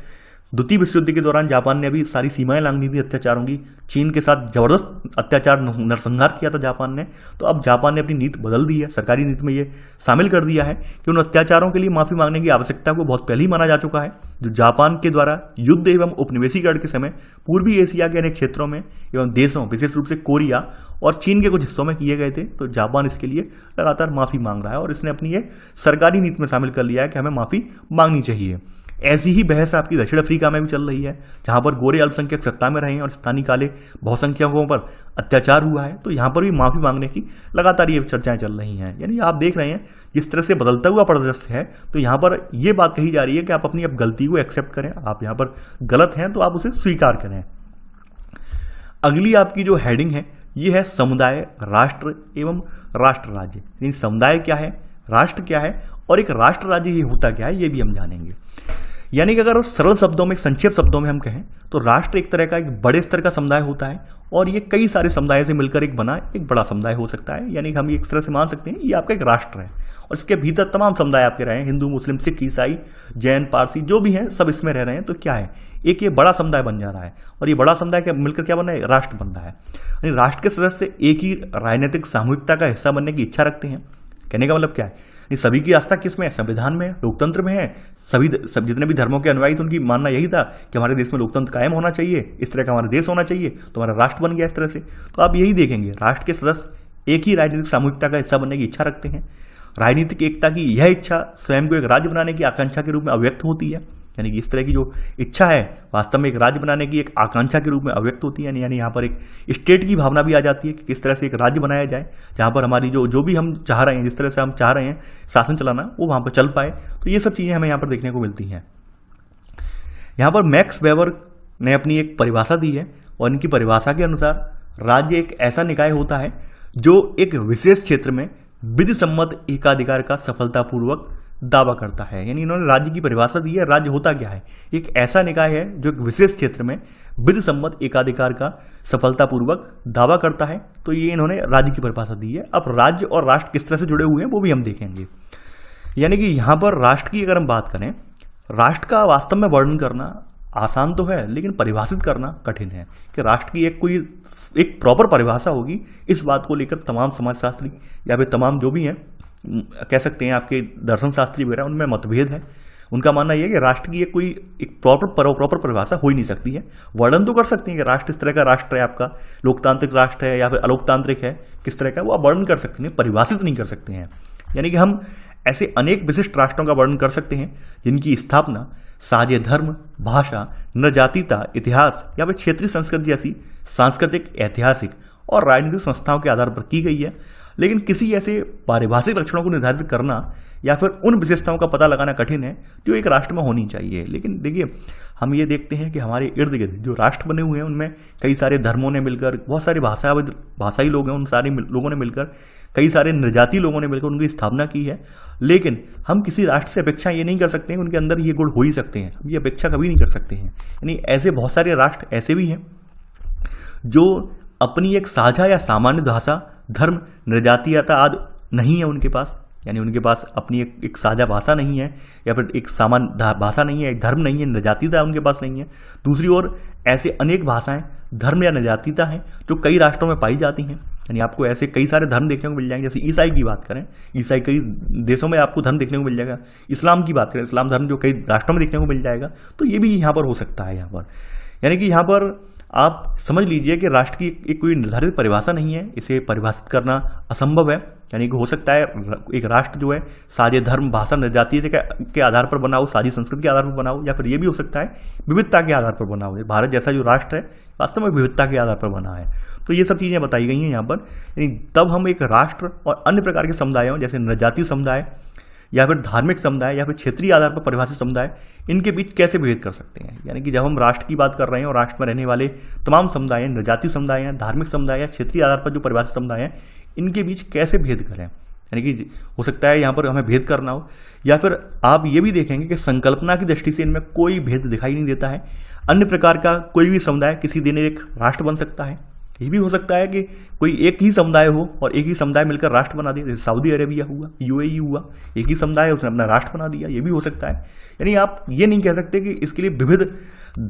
द्वितीय विश्व युद्ध के दौरान जापान ने अभी सारी सीमाएं लांग दी थी अत्याचारों की चीन के साथ जबरदस्त अत्याचार नरसंहार किया था जापान ने तो अब जापान ने अपनी नीति बदल दी है सरकारी नीति में ये शामिल कर दिया है कि उन अत्याचारों के लिए माफी मांगने की आवश्यकता को बहुत पहले ही माना जा चुका है जो जापान के द्वारा युद्ध एवं उपनिवेशीकरण के समय पूर्वी एशिया के अनेक क्षेत्रों में एवं देशों विशेष रूप से कोरिया और चीन के कुछ हिस्सों में किए गए थे तो जापान इसके लिए लगातार माफी मांग रहा है और इसने अपनी ये सरकारी नीति में शामिल कर लिया है कि हमें माफी मांगनी चाहिए ऐसी ही बहस आपकी दक्षिण अफ्रीका में भी चल रही है जहां पर गोरे अल्पसंख्यक सत्ता में रहे हैं और स्थानीय काले बहुसंख्यकों पर अत्याचार हुआ है तो यहां पर भी माफ़ी मांगने की लगातार ये चर्चाएं चल रही हैं यानी आप देख रहे हैं जिस तरह से बदलता हुआ परिदृश्य है तो यहां पर ये बात कही जा रही है कि आप अपनी अब गलती को एक्सेप्ट करें आप यहां पर गलत हैं तो आप उसे स्वीकार करें अगली आपकी जो हेडिंग है ये है समुदाय राष्ट्र एवं राष्ट्र राज्य यानी समुदाय क्या है राष्ट्र क्या है और एक राष्ट्र राज्य ये होता क्या है ये भी हम जानेंगे यानी कि अगर उस सरल शब्दों में संक्षिप्त शब्दों में हम कहें तो राष्ट्र एक तरह का एक बड़े स्तर का समुदाय होता है और ये कई सारे समुदाय से मिलकर एक बना एक बड़ा समुदाय हो सकता है यानी कि हम एक तरह से मान सकते हैं ये आपका एक राष्ट्र है और इसके भीतर तमाम समुदाय आपके रहे हैं हिंदू मुस्लिम सिख ईसाई जैन पारसी जो भी हैं सब इसमें रह रहे हैं तो क्या है एक ये बड़ा समुदाय बन जा रहा है और ये बड़ा समुदाय क्या मिलकर क्या बना है राष्ट्र बन रहा है यानी राष्ट्र के सदस्य एक ही राजनीतिक सामूहिकता का हिस्सा बनने की इच्छा रखते हैं कहने का मतलब क्या है ये सभी की आस्था किस में है संविधान में है लोकतंत्र में है सभी सब जितने भी धर्मों के अनुयायी थे उनकी मानना यही था कि हमारे देश में लोकतंत्र कायम होना चाहिए इस तरह का हमारा देश होना चाहिए तो हमारा राष्ट्र बन गया इस तरह से तो आप यही देखेंगे राष्ट्र के सदस्य एक ही राजनीतिक सामूहिकता का हिस्सा बनने की इच्छा रखते हैं राजनीतिक एकता की यह इच्छा स्वयं को एक राज्य बनाने की आकांक्षा के रूप में अव्यक्त होती है यानी कि इस तरह की जो इच्छा है वास्तव में एक राज्य बनाने की एक आकांक्षा के रूप में अव्यक्त होती है यानी यहाँ पर एक स्टेट की भावना भी आ जाती है कि किस तरह से एक राज्य बनाया जाए जहाँ पर हमारी जो जो भी हम चाह रहे हैं जिस तरह से हम चाह रहे हैं शासन चलाना वो वहाँ पर चल पाए तो ये सब चीज़ें हमें यहाँ पर देखने को मिलती हैं यहाँ पर मैक्स वेवर ने अपनी एक परिभाषा दी है और इनकी परिभाषा के अनुसार राज्य एक ऐसा निकाय होता है जो एक विशेष क्षेत्र में विधि सम्मत एकाधिकार का सफलतापूर्वक दावा करता है यानी इन्होंने राज्य की परिभाषा दी है राज्य होता क्या है एक ऐसा निकाय है जो एक विशेष क्षेत्र में विधि सम्मत एकाधिकार का सफलतापूर्वक दावा करता है तो ये इन्होंने राज्य की परिभाषा दी है अब राज्य और राष्ट्र किस तरह से जुड़े हुए हैं वो भी हम देखेंगे यानी कि यहाँ पर राष्ट्र की अगर हम बात करें राष्ट्र का वास्तव में वर्णन करना आसान तो है लेकिन परिभाषित करना कठिन है कि राष्ट्र की एक कोई एक प्रॉपर परिभाषा होगी इस बात को लेकर तमाम समाजशास्त्री या फिर तमाम जो भी हैं कह सकते हैं आपके दर्शन शास्त्री वगैरह उनमें मतभेद है उनका मानना यह है कि राष्ट्र की कोई एक प्रॉपर प्रॉपर परिभाषा हो ही नहीं सकती है वर्णन तो कर सकते हैं कि राष्ट्र इस तरह का राष्ट्र है आपका लोकतांत्रिक राष्ट्र है या फिर अलोकतांत्रिक है किस तरह का वो आप वर्णन कर सकते हैं परिभाषित नहीं कर सकते हैं यानी कि हम ऐसे अनेक विशिष्ट राष्ट्रों का वर्णन कर सकते हैं जिनकी स्थापना साझे धर्म भाषा न जातिता इतिहास या फिर क्षेत्रीय संस्कृति जैसी सांस्कृतिक ऐतिहासिक और राजनीतिक संस्थाओं के आधार पर की गई है लेकिन किसी ऐसे पारिभाषिक लक्षणों को निर्धारित करना या फिर उन विशेषताओं का पता लगाना कठिन है जो तो एक राष्ट्र में होनी चाहिए लेकिन देखिए हम ये देखते हैं कि हमारे इर्द गिर्द जो राष्ट्र बने हुए हैं उनमें कई सारे धर्मों ने मिलकर बहुत सारे भाषा भाषाई लोग हैं उन सारे लोगों ने मिलकर कई सारे निर्जाति लोगों ने मिलकर उनकी स्थापना की है लेकिन हम किसी राष्ट्र से अपेक्षा ये नहीं कर सकते हैं उनके अंदर ये गुण हो ही सकते हैं हम ये अपेक्षा कभी नहीं कर सकते हैं यानी ऐसे बहुत सारे राष्ट्र ऐसे भी हैं जो अपनी एक साझा या सामान्य भाषा धर्म निर्जातीयता आदि नहीं है उनके पास यानी उनके पास अपनी एक, एक साझा भाषा नहीं है या फिर एक सामान्य भाषा नहीं है एक धर्म नहीं है निर्जातीयता उनके पास नहीं है दूसरी ओर ऐसे अनेक भाषाएं धर्म या निर्जातीयता हैं जो कई राष्ट्रों में पाई जाती हैं यानी आपको ऐसे कई सारे धर्म देखने को मिल जाएंगे जैसे ईसाई की बात करें ईसाई कई देशों में आपको धर्म देखने को मिल जाएगा इस्लाम की बात करें इस्लाम धर्म जो कई राष्ट्रों में देखने को मिल जाएगा तो ये भी यहाँ पर हो सकता है यहाँ पर यानी कि यहाँ पर आप समझ लीजिए कि राष्ट्र की एक, कोई निर्धारित परिभाषा नहीं है इसे परिभाषित करना असंभव है यानी कि हो सकता है एक राष्ट्र जो है साझे धर्म भाषा जातीय के आधार पर बना हो साझी संस्कृति के आधार पर बना हो या फिर ये भी हो सकता है विविधता के आधार पर बना हो भारत जैसा जो राष्ट्र है वास्तव में विविधता के आधार पर बना है तो ये सब चीज़ें बताई गई हैं यहाँ पर यानी तब हम एक राष्ट्र और अन्य प्रकार के समुदायों जैसे जनजातीय समुदाय या फिर धार्मिक समुदाय या फिर क्षेत्रीय आधार पर परिभाषित समुदाय इनके बीच कैसे भेद कर सकते हैं यानी कि जब हम राष्ट्र की बात कर रहे हैं और राष्ट्र में रहने वाले तमाम समुदाय जाति समुदाय हैं धार्मिक समुदाय या क्षेत्रीय आधार पर जो परिभाषित समुदाय हैं इनके बीच कैसे भेद करें यानी कि हो सकता है यहाँ पर हमें भेद करना हो या फिर आप ये भी देखेंगे कि संकल्पना की दृष्टि से इनमें कोई भेद दिखाई नहीं देता है अन्य प्रकार का कोई भी समुदाय किसी दिन एक राष्ट्र बन सकता है ये भी हो सकता है कि कोई एक ही समुदाय हो और एक ही समुदाय मिलकर राष्ट्र बना दिया जैसे सऊदी अरेबिया हुआ यूएई हुआ एक ही समुदाय है उसने अपना राष्ट्र बना दिया ये भी हो सकता है यानी आप ये नहीं कह सकते कि इसके लिए विविध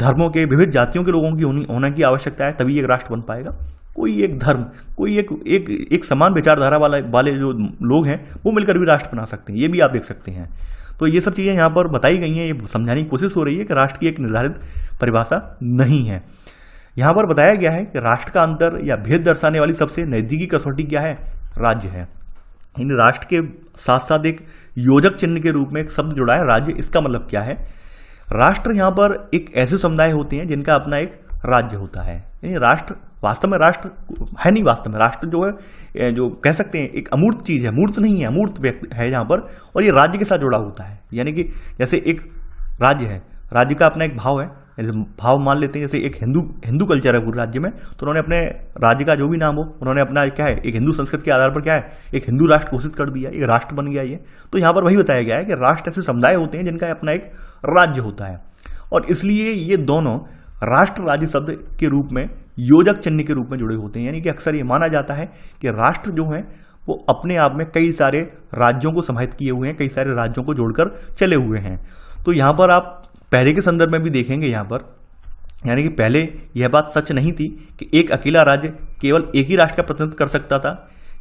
धर्मों के विविध जातियों के लोगों की होनी होने की आवश्यकता है तभी एक राष्ट्र बन पाएगा कोई एक धर्म कोई एक एक एक समान विचारधारा वाला वाले जो लोग हैं वो मिलकर भी राष्ट्र बना सकते हैं ये भी आप देख सकते हैं तो ये सब चीज़ें यहाँ पर बताई गई हैं ये समझाने की कोशिश हो रही है कि राष्ट्र की एक निर्धारित परिभाषा नहीं है यहां पर बताया गया है कि राष्ट्र का अंतर या भेद दर्शाने वाली सबसे नजदीकी कसौटी क्या है राज्य है इन राष्ट्र के साथ साथ एक योजक चिन्ह के रूप में एक शब्द जुड़ा है राज्य इसका मतलब क्या है राष्ट्र यहाँ पर एक ऐसे समुदाय होते हैं जिनका अपना एक राज्य होता है यानी राष्ट्र वास्तव में राष्ट्र है नहीं वास्तव में राष्ट्र जो है जो कह सकते हैं एक अमूर्त चीज़ है मूर्त नहीं है अमूर्त व्यक्ति है यहाँ पर और ये राज्य के साथ जुड़ा होता है यानी कि जैसे एक राज्य है राज्य का अपना एक भाव है जैसे भाव मान लेते हैं जैसे एक हिंदू हिंदू कल्चर है पूरे राज्य में तो उन्होंने अपने राज्य का जो भी नाम हो उन्होंने अपना क्या है एक हिंदू संस्कृत के आधार पर क्या है एक हिंदू राष्ट्र घोषित कर दिया एक राष्ट्र बन गया ये तो यहाँ पर वही बताया गया है कि राष्ट्र ऐसे समुदाय होते हैं जिनका अपना एक राज्य होता है और इसलिए ये दोनों राष्ट्र राज्य शब्द के रूप में योजक चिन्ह के रूप में जुड़े होते हैं यानी कि अक्सर ये माना जाता है कि राष्ट्र जो है वो अपने आप में कई सारे राज्यों को समाहित किए हुए हैं कई सारे राज्यों को जोड़कर चले हुए हैं तो यहाँ पर आप पहले के संदर्भ में भी देखेंगे यहाँ पर यानी कि पहले यह बात सच नहीं थी कि एक अकेला राज्य केवल एक ही राष्ट्र का प्रतिनिधित्व कर सकता था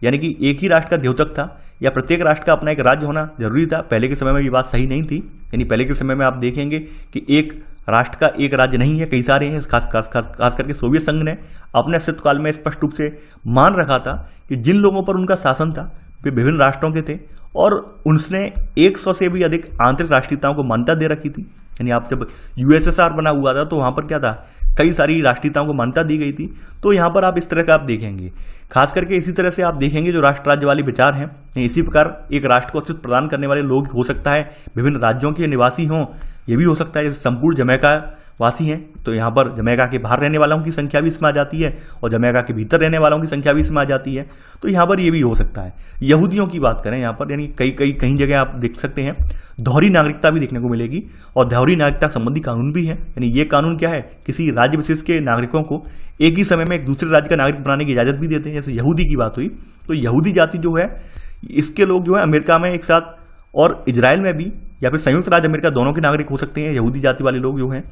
यानी कि एक ही राष्ट्र का द्योतक था या प्रत्येक राष्ट्र का अपना एक राज्य होना जरूरी था पहले के समय में ये बात सही नहीं थी यानी पहले के समय में आप देखेंगे कि एक राष्ट्र का एक राज्य नहीं है कई सारे हैं खास खास खास खास करके सोवियत संघ ने अपने अस्तित्व काल में स्पष्ट रूप से मान रखा था कि जिन लोगों पर उनका शासन था वे विभिन्न राष्ट्रों के थे और एक सौ से भी अधिक आंतरिक राष्ट्रीयताओं को मान्यता दे रखी थी यानी आप जब यूएसएसआर बना हुआ था तो वहां पर क्या था कई सारी राष्ट्रीयताओं को मान्यता दी गई थी तो यहां पर आप इस तरह का आप देखेंगे खास करके इसी तरह से आप देखेंगे जो राष्ट्र राज्य वाले विचार हैं इसी प्रकार एक राष्ट्र को अस्तित्व प्रदान करने वाले लोग हो सकता है विभिन्न राज्यों के निवासी हों ये भी हो सकता है जैसे संपूर्ण जमैका वासी हैं तो यहाँ पर जमैका के बाहर रहने वालों की संख्या भी इसमें आ जाती है और जमैका के भीतर रहने वालों की संख्या भी इसमें आ जाती है तो यहाँ पर ये भी हो सकता है यहूदियों की बात करें यहाँ पर यानी कई कई कहीं जगह आप देख सकते हैं दोहरी नागरिकता भी देखने को मिलेगी और दोहरी नागरिकता संबंधी कानून भी है यानी ये कानून क्या है किसी राज्य विशेष के नागरिकों को एक ही समय में एक दूसरे राज्य का नागरिक बनाने की इजाजत भी देते हैं जैसे यहूदी की बात हुई तो यहूदी जाति जो है इसके लोग जो है अमेरिका में एक साथ और इजराइल में भी या फिर संयुक्त राज्य अमेरिका दोनों के नागरिक हो सकते हैं यहूदी जाति वाले लोग जो हैं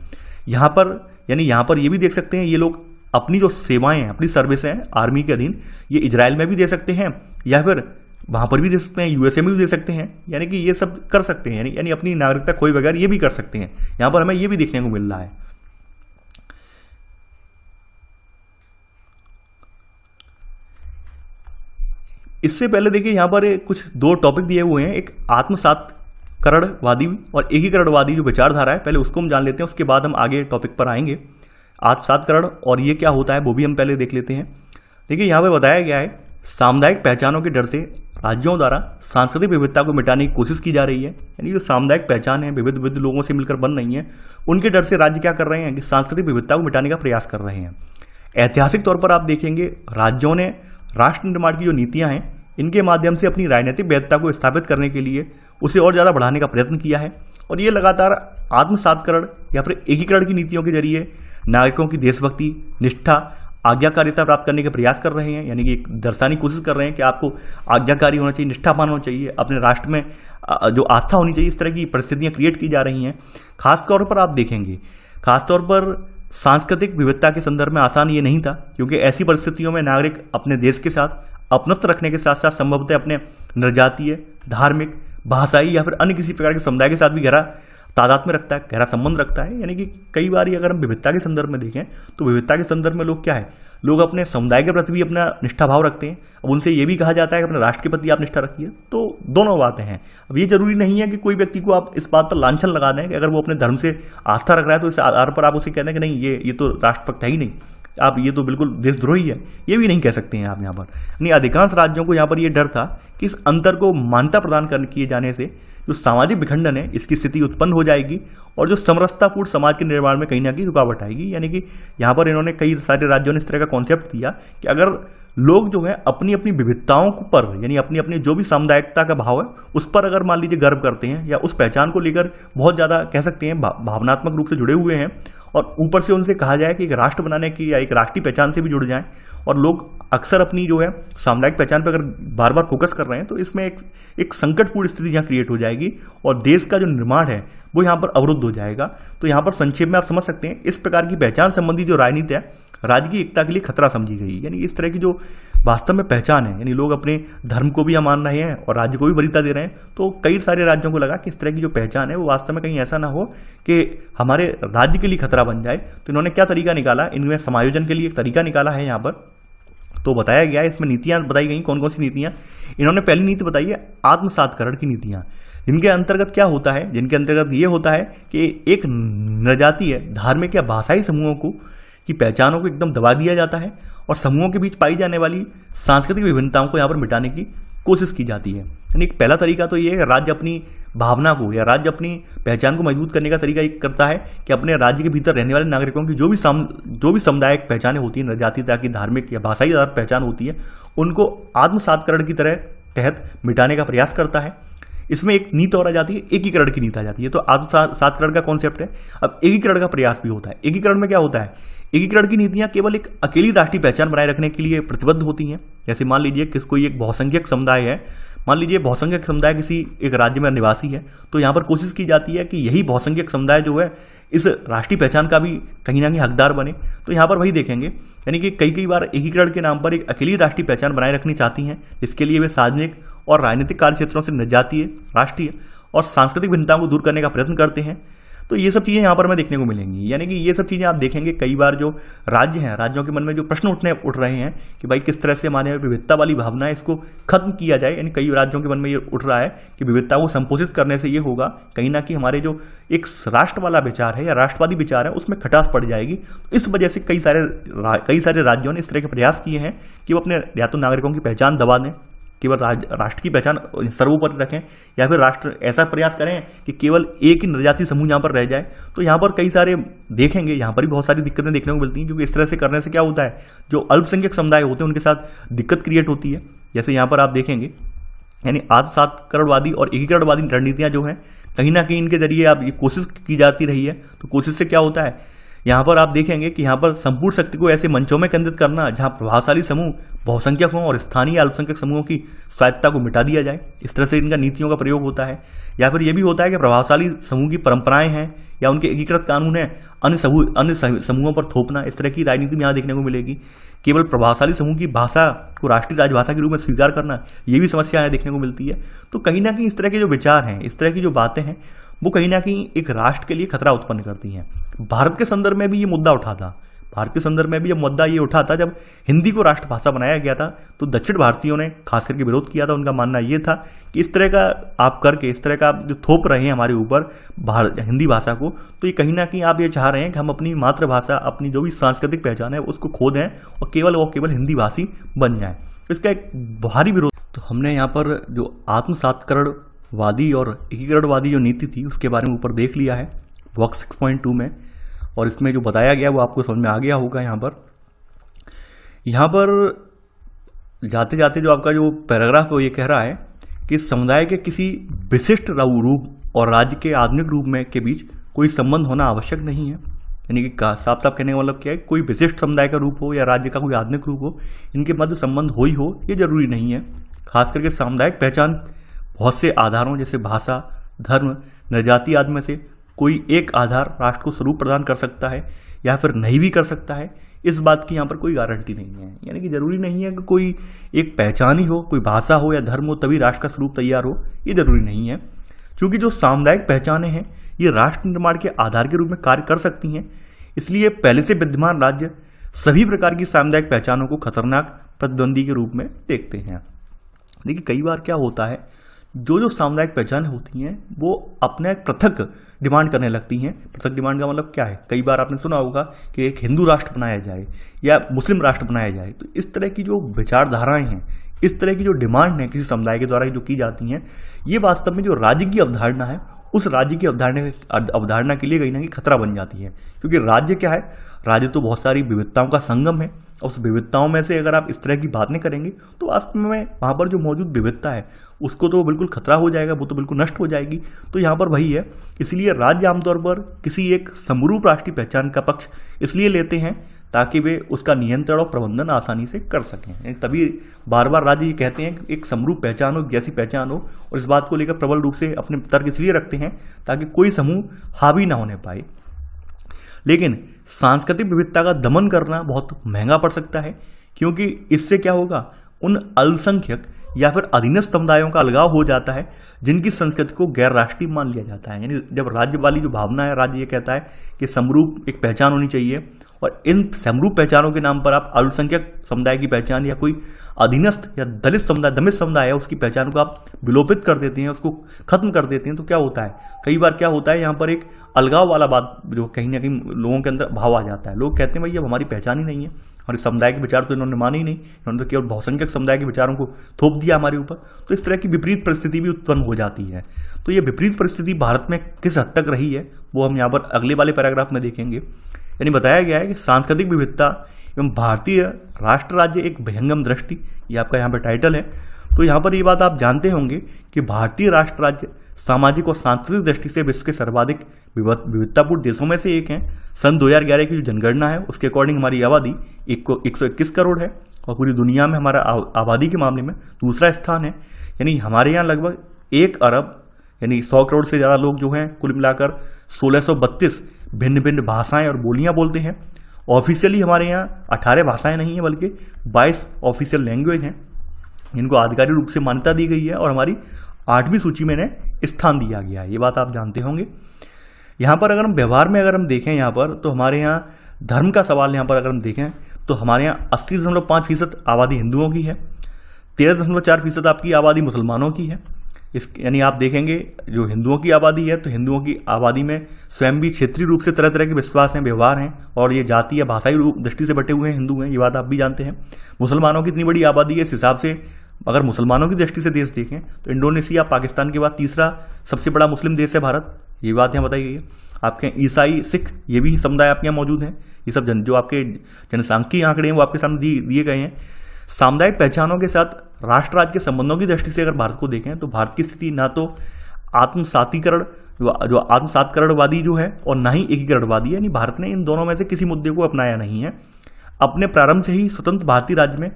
यहां पर यानी यहां पर ये भी देख सकते हैं ये लोग अपनी जो सेवाएं हैं अपनी सर्विस हैं आर्मी के अधीन ये इजराइल में भी दे सकते हैं या फिर वहां पर भी दे सकते हैं यूएसए में भी दे सकते हैं यानी कि ये सब कर सकते हैं यानी अपनी नागरिकता खोई बगैर ये भी कर सकते हैं यहां पर हमें ये भी देखने को मिल रहा है इससे पहले देखिए यहां पर कुछ दो टॉपिक दिए हुए हैं एक आत्मसात करणवादी और एकीकरणवादी जो विचारधारा है पहले उसको हम जान लेते हैं उसके बाद हम आगे टॉपिक पर आएंगे आत्मसातकरण और ये क्या होता है वो भी हम पहले देख लेते हैं देखिए यहाँ पर बताया गया है सामुदायिक पहचानों के डर से राज्यों द्वारा सांस्कृतिक विविधता को मिटाने की कोशिश की जा रही है यानी जो सामुदायिक पहचान है विविध विविध लोगों से मिलकर बन रही है उनके डर से राज्य क्या कर रहे हैं कि सांस्कृतिक विविधता को मिटाने का प्रयास कर रहे हैं ऐतिहासिक तौर पर आप देखेंगे राज्यों ने राष्ट्र निर्माण की जो नीतियाँ हैं इनके माध्यम से अपनी राजनीतिक वैधता को स्थापित करने के लिए उसे और ज़्यादा बढ़ाने का प्रयत्न किया है और ये लगातार आत्मसातकरण या फिर एकीकरण की नीतियों के जरिए नागरिकों की देशभक्ति निष्ठा आज्ञाकारिता प्राप्त करने के प्रयास कर रहे हैं यानी कि दर्शाने की कोशिश कर रहे हैं कि आपको आज्ञाकारी होना चाहिए निष्ठापान होना चाहिए अपने राष्ट्र में जो आस्था होनी चाहिए इस तरह की परिस्थितियाँ क्रिएट की जा रही हैं खासतौर पर आप देखेंगे खासतौर पर सांस्कृतिक विविधता के संदर्भ में आसान ये नहीं था क्योंकि ऐसी परिस्थितियों में नागरिक अपने देश के साथ अपनत्व रखने के साथ साथ संभवतः अपने निर्जातीय धार्मिक भाषाई या फिर अन्य किसी प्रकार के समुदाय के साथ भी गहरा तादाद में रखता है गहरा संबंध रखता है यानी कि कई बार अगर हम विविधता के संदर्भ में देखें तो विविधता के संदर्भ में लोग क्या है लोग अपने समुदाय के प्रति भी अपना निष्ठा भाव रखते हैं अब उनसे ये भी कहा जाता है कि अपने राष्ट्र के प्रति आप निष्ठा रखिए तो दोनों बातें हैं अब ये जरूरी नहीं है कि कोई व्यक्ति को आप इस बात पर लांछन लगा दें कि अगर वो अपने धर्म से आस्था रख रहा है तो इस आधार पर आप उसे कह दें कि नहीं ये ये तो राष्ट्रपक्त है ही नहीं आप ये तो बिल्कुल देशद्रोही है ये भी नहीं कह सकते हैं आप यहाँ पर यानी अधिकांश राज्यों को यहाँ पर यह डर था कि इस अंतर को मान्यता प्रदान कर किए जाने से जो सामाजिक विखंडन है इसकी स्थिति उत्पन्न हो जाएगी और जो समरसतापूर्ण समाज के निर्माण में कहीं ना कहीं रुकावट आएगी यानी कि यहाँ पर इन्होंने कई सारे राज्यों ने इस तरह का कॉन्सेप्ट दिया कि अगर लोग जो है अपनी अपनी विविधताओं पर यानी अपनी अपनी जो भी सामुदायिकता का भाव है उस पर अगर मान लीजिए गर्व करते हैं या उस पहचान को लेकर बहुत ज़्यादा कह सकते हैं भावनात्मक रूप से जुड़े हुए हैं और ऊपर से उनसे कहा जाए कि एक राष्ट्र बनाने की या एक राष्ट्रीय पहचान से भी जुड़ जाएं और लोग अक्सर अपनी जो है सामुदायिक पहचान पर अगर बार बार फोकस कर रहे हैं तो इसमें एक एक संकटपूर्ण स्थिति यहाँ क्रिएट हो जाएगी और देश का जो निर्माण है वो यहाँ पर अवरुद्ध हो जाएगा तो यहाँ पर संक्षेप में आप समझ सकते हैं इस प्रकार की पहचान संबंधी जो राजनीति है राजकीय एकता के लिए खतरा समझी गई यानी इस तरह की जो वास्तव में पहचान है यानी लोग अपने धर्म को भी मान रहे हैं और राज्य को भी वरीता दे रहे हैं तो कई सारे राज्यों को लगा कि इस तरह की जो पहचान है वो वास्तव में कहीं ऐसा ना हो कि हमारे राज्य के लिए खतरा बन जाए तो इन्होंने क्या तरीका निकाला इनमें समायोजन के लिए एक तरीका निकाला है यहाँ पर तो बताया गया इसमें नीतियाँ बताई गई कौन कौन सी नीतियाँ इन्होंने पहली नीति बताई है आत्मसातकरण की नीतियाँ इनके अंतर्गत क्या होता है जिनके अंतर्गत ये होता है कि एक नजातीय धार्मिक या भाषाई समूहों को की पहचानों को एकदम दबा दिया जाता है और समूहों के बीच पाई जाने वाली सांस्कृतिक विभिन्नताओं को यहाँ पर मिटाने की कोशिश की जाती है यानी एक पहला तरीका तो ये है राज्य अपनी भावना को या राज्य अपनी पहचान को मजबूत करने का तरीका एक करता है कि अपने राज्य के भीतर रहने वाले नागरिकों की जो भी सम जो भी सामुदायिक पहचानें होती हैं जातिता की धार्मिक या भाषाई पहचान होती है उनको आत्मसातकरण की तरह तहत मिटाने का प्रयास करता है इसमें एक नीति तो और आ जाती है एकीकरण की नीति आ जाती है तो आत्मसातकरण का कॉन्सेप्ट है अब एकीकरण का प्रयास भी होता है एकीकरण में क्या होता है एकीकरण की नीतियां केवल एक अकेली राष्ट्रीय पहचान बनाए रखने के लिए प्रतिबद्ध होती हैं जैसे मान लीजिए किस कोई एक बहुसंख्यक समुदाय है मान लीजिए बहुसंख्यक समुदाय किसी एक राज्य में निवासी है तो यहाँ पर कोशिश की जाती है कि यही बहुसंख्यक समुदाय जो है इस राष्ट्रीय पहचान का भी कहीं ना कहीं हकदार बने तो यहाँ पर वही देखेंगे यानी कि कई कई बार एकीकरण के नाम पर एक अकेली राष्ट्रीय पहचान बनाए रखनी चाहती हैं जिसके लिए वे सार्वजनिक और राजनीतिक कार्य क्षेत्रों से निजातीय राष्ट्रीय और सांस्कृतिक भिन्नताओं को दूर करने का प्रयत्न करते हैं तो ये सब चीज़ें यहाँ पर हमें देखने को मिलेंगी यानी कि ये सब चीज़ें आप देखेंगे कई बार जो राज्य हैं राज्यों के मन में जो प्रश्न उठने उठ रहे हैं कि भाई किस तरह से हमारे विविधता वाली भावना है इसको खत्म किया जाए यानी कई राज्यों के मन में ये उठ रहा है कि विविधता को संपोषित करने से ये होगा कहीं ना कहीं हमारे जो एक राष्ट्र वाला विचार है या राष्ट्रवादी विचार है उसमें खटास पड़ जाएगी तो इस वजह से कई सारे कई सारे राज्यों ने इस तरह के प्रयास किए हैं कि वो अपने या तो नागरिकों की पहचान दबा दें केवल राष्ट्र की पहचान सर्वोपरि रखें या फिर राष्ट्र ऐसा प्रयास करें कि केवल एक ही निर्जाति समूह यहाँ पर रह जाए तो यहाँ पर कई सारे देखेंगे यहाँ पर भी बहुत सारी दिक्कतें देखने को मिलती हैं क्योंकि इस तरह से करने से क्या होता है जो अल्पसंख्यक समुदाय होते हैं उनके साथ दिक्कत क्रिएट होती है जैसे यहाँ पर आप देखेंगे यानी आत्मसातकरणवादी और एकीकरणवादी रणनीतियाँ जो हैं कहीं ना कहीं इनके जरिए आप ये कोशिश की जाती रही है तो कोशिश से क्या होता है यहाँ पर आप देखेंगे कि यहाँ पर संपूर्ण शक्ति को ऐसे मंचों में केंद्रित करना जहाँ प्रभावशाली समूह बहुसंख्यक हों और स्थानीय अल्पसंख्यक समूहों की स्वायत्ता को मिटा दिया जाए इस तरह से इनका नीतियों का प्रयोग होता है या फिर यह भी होता है कि प्रभावशाली समूह की परंपराएं हैं या उनके एकीकृत कानून है अन्य समूह अन्य समूहों पर थोपना इस तरह की राजनीति में यहाँ देखने को मिलेगी केवल प्रभावशाली समूह की भाषा को राष्ट्रीय राजभाषा के रूप में स्वीकार करना ये भी समस्या देखने को मिलती है तो कहीं ना कहीं इस तरह के जो विचार हैं इस तरह की जो बातें हैं वो कहीं ना कहीं एक राष्ट्र के लिए खतरा उत्पन्न करती हैं भारत के संदर्भ में भी ये मुद्दा उठा था भारत के संदर्भ में भी यह मुद्दा ये उठा था जब हिंदी को राष्ट्रभाषा बनाया गया था तो दक्षिण भारतीयों ने खास करके विरोध किया था उनका मानना ये था कि इस तरह का आप करके इस तरह का आप जो थोप रहे हैं हमारे ऊपर भारत हिंदी भाषा को तो ये कहीं ना कहीं आप ये चाह रहे हैं कि हम अपनी मातृभाषा अपनी जो भी सांस्कृतिक पहचान है उसको खो दें और केवल और केवल हिंदी भाषी बन जाएं इसका एक भारी विरोध तो हमने यहाँ पर जो आत्मसातकरण वादी और एकीकरणवादी जो नीति थी उसके बारे में ऊपर देख लिया है वॉक सिक्स पॉइंट टू में और इसमें जो बताया गया वो आपको समझ में आ गया होगा यहाँ पर यहाँ पर जाते जाते जो आपका जो पैराग्राफ है वो ये कह रहा है कि समुदाय के किसी विशिष्ट रूप और राज्य के आधुनिक रूप में के बीच कोई संबंध होना आवश्यक नहीं है यानी कि साफ साफ कहने का मतलब क्या है कोई विशिष्ट समुदाय का रूप हो या राज्य का कोई आधुनिक रूप हो इनके मध्य संबंध हो ही हो ये जरूरी नहीं है खास करके सामुदायिक पहचान बहुत से आधारों जैसे भाषा धर्म नजाति आदि में से कोई एक आधार राष्ट्र को स्वरूप प्रदान कर सकता है या फिर नहीं भी कर सकता है इस बात की यहाँ पर कोई गारंटी नहीं है यानी कि जरूरी नहीं है कि कोई एक पहचान ही हो कोई भाषा हो या धर्म हो तभी राष्ट्र का स्वरूप तैयार हो ये जरूरी नहीं है क्योंकि जो सामुदायिक पहचानें हैं ये राष्ट्र निर्माण के आधार के रूप में कार्य कर सकती हैं इसलिए पहले से विद्यमान राज्य सभी प्रकार की सामुदायिक पहचानों को खतरनाक प्रतिद्वंदी के रूप में देखते हैं देखिए कई बार क्या होता है जो जो सामुदायिक पहचान होती हैं वो अपने एक पृथक डिमांड करने लगती हैं पृथक डिमांड का मतलब क्या है कई बार आपने सुना होगा कि एक हिंदू राष्ट्र बनाया जाए या मुस्लिम राष्ट्र बनाया जाए तो इस तरह की जो विचारधाराएं हैं इस तरह की जो डिमांड है किसी समुदाय के द्वारा जो की जाती हैं ये वास्तव में जो राज्य की अवधारणा है उस राज्य की अवधारणा अवधारणा के लिए कहीं ना कहीं खतरा बन जाती है क्योंकि राज्य क्या है राज्य तो बहुत सारी विविधताओं का संगम है और उस विविधताओं में से अगर आप इस तरह की बात नहीं करेंगे तो वास्तव में वहाँ पर जो मौजूद विविधता है उसको तो बिल्कुल खतरा हो जाएगा वो तो बिल्कुल नष्ट हो जाएगी तो यहाँ पर वही है इसलिए राज्य आमतौर पर किसी एक समरूप राष्ट्रीय पहचान का पक्ष इसलिए लेते हैं ताकि वे उसका नियंत्रण और प्रबंधन आसानी से कर सकें तभी बार बार राज्य ये कहते हैं कि एक समरूप पहचान हो जैसी पहचान हो और इस बात को लेकर प्रबल रूप से अपने तर्क इसलिए रखते हैं ताकि कोई समूह हावी ना होने पाए लेकिन सांस्कृतिक विविधता का दमन करना बहुत महंगा पड़ सकता है क्योंकि इससे क्या होगा उन अल्पसंख्यक या फिर अधीनस्थ समुदायों का अलगाव हो जाता है जिनकी संस्कृति को गैर राष्ट्रीय मान लिया जाता है यानी जब राज्य वाली जो भावना है राज्य ये कहता है कि समरूप एक पहचान होनी चाहिए और इन समरूप पहचानों के नाम पर आप अल्पसंख्यक समुदाय की पहचान या कोई अधीनस्थ या दलित समुदाय दमित समुदाय है उसकी पहचान को आप विलोपित कर देते हैं उसको खत्म कर देते हैं तो क्या होता है कई बार क्या होता है यहाँ पर एक अलगाव वाला बात जो कहीं ना कहीं लोगों के अंदर भाव आ जाता है लोग कहते हैं भाई अब हमारी पहचान ही नहीं है हमारे समुदाय के विचार तो इन्होंने माने ही नहीं इन्होंने तो केवल बहुसंख्यक समुदाय के विचारों को थोप दिया हमारे ऊपर तो इस तरह की विपरीत परिस्थिति भी उत्पन्न हो जाती है तो ये विपरीत परिस्थिति भारत में किस हद तक रही है वो हम यहाँ पर अगले वाले पैराग्राफ में देखेंगे यानी बताया गया है कि सांस्कृतिक विविधता एवं भारतीय राष्ट्र राज्य एक भयंगम दृष्टि ये आपका यहाँ पर टाइटल है तो यहाँ पर ये बात आप जानते होंगे कि भारतीय राष्ट्र राज्य सामाजिक और सांस्कृतिक दृष्टि से विश्व के सर्वाधिक विविधतापूर्ण देशों में से एक है सन 2011 की जो जनगणना है उसके अकॉर्डिंग हमारी आबादी एक को एक करोड़ है और पूरी दुनिया में हमारा आबादी के मामले में दूसरा स्थान है यानी हमारे यहाँ लगभग एक अरब यानी सौ करोड़ से ज़्यादा लोग जो हैं कुल मिलाकर सोलह भिन्न भिन्न भाषाएं और बोलियां बोलते हैं ऑफिशियली हमारे यहाँ अठारह भाषाएं नहीं हैं बल्कि बाईस ऑफिशियल लैंग्वेज हैं इनको आधिकारिक रूप से मान्यता दी गई है और हमारी आठवीं सूची में इन्हें स्थान दिया गया है ये बात आप जानते होंगे यहाँ पर अगर हम व्यवहार में अगर हम देखें यहाँ पर तो हमारे यहाँ धर्म का सवाल यहाँ पर अगर हम देखें तो हमारे यहाँ अस्सी दशमलव पाँच फीसद आबादी हिंदुओं की है तेरह दशमलव चार फीसद आपकी आबादी मुसलमानों की है इस यानी आप देखेंगे जो हिंदुओं की आबादी है तो हिंदुओं की आबादी में स्वयं भी क्षेत्रीय रूप से तरह तरह के विश्वास हैं व्यवहार हैं और ये जाति या भाषाई रूप दृष्टि से बटे हुए हैं हिंदू हैं ये बात आप भी जानते हैं मुसलमानों की इतनी बड़ी आबादी है इस हिसाब से अगर मुसलमानों की दृष्टि से देश देखें तो इंडोनेशिया पाकिस्तान के बाद तीसरा सबसे बड़ा मुस्लिम देश है भारत ये बात यहाँ बताई गई है आपके ईसाई सिख ये भी समुदाय आपके यहाँ मौजूद हैं ये सब जन जो आपके जनसांख्यिक आंकड़े हैं वो आपके सामने दिए गए हैं सामुदायिक पहचानों के साथ राष्ट्र राज्य के संबंधों की दृष्टि से अगर भारत को देखें तो भारत की स्थिति ना तो आत्मसातीकरण जो आत्मसातकरणवादी जो है और ना ही एकीकरणवादी यानी भारत ने इन दोनों में से किसी मुद्दे को अपनाया नहीं है अपने प्रारंभ से ही स्वतंत्र भारतीय राज्य में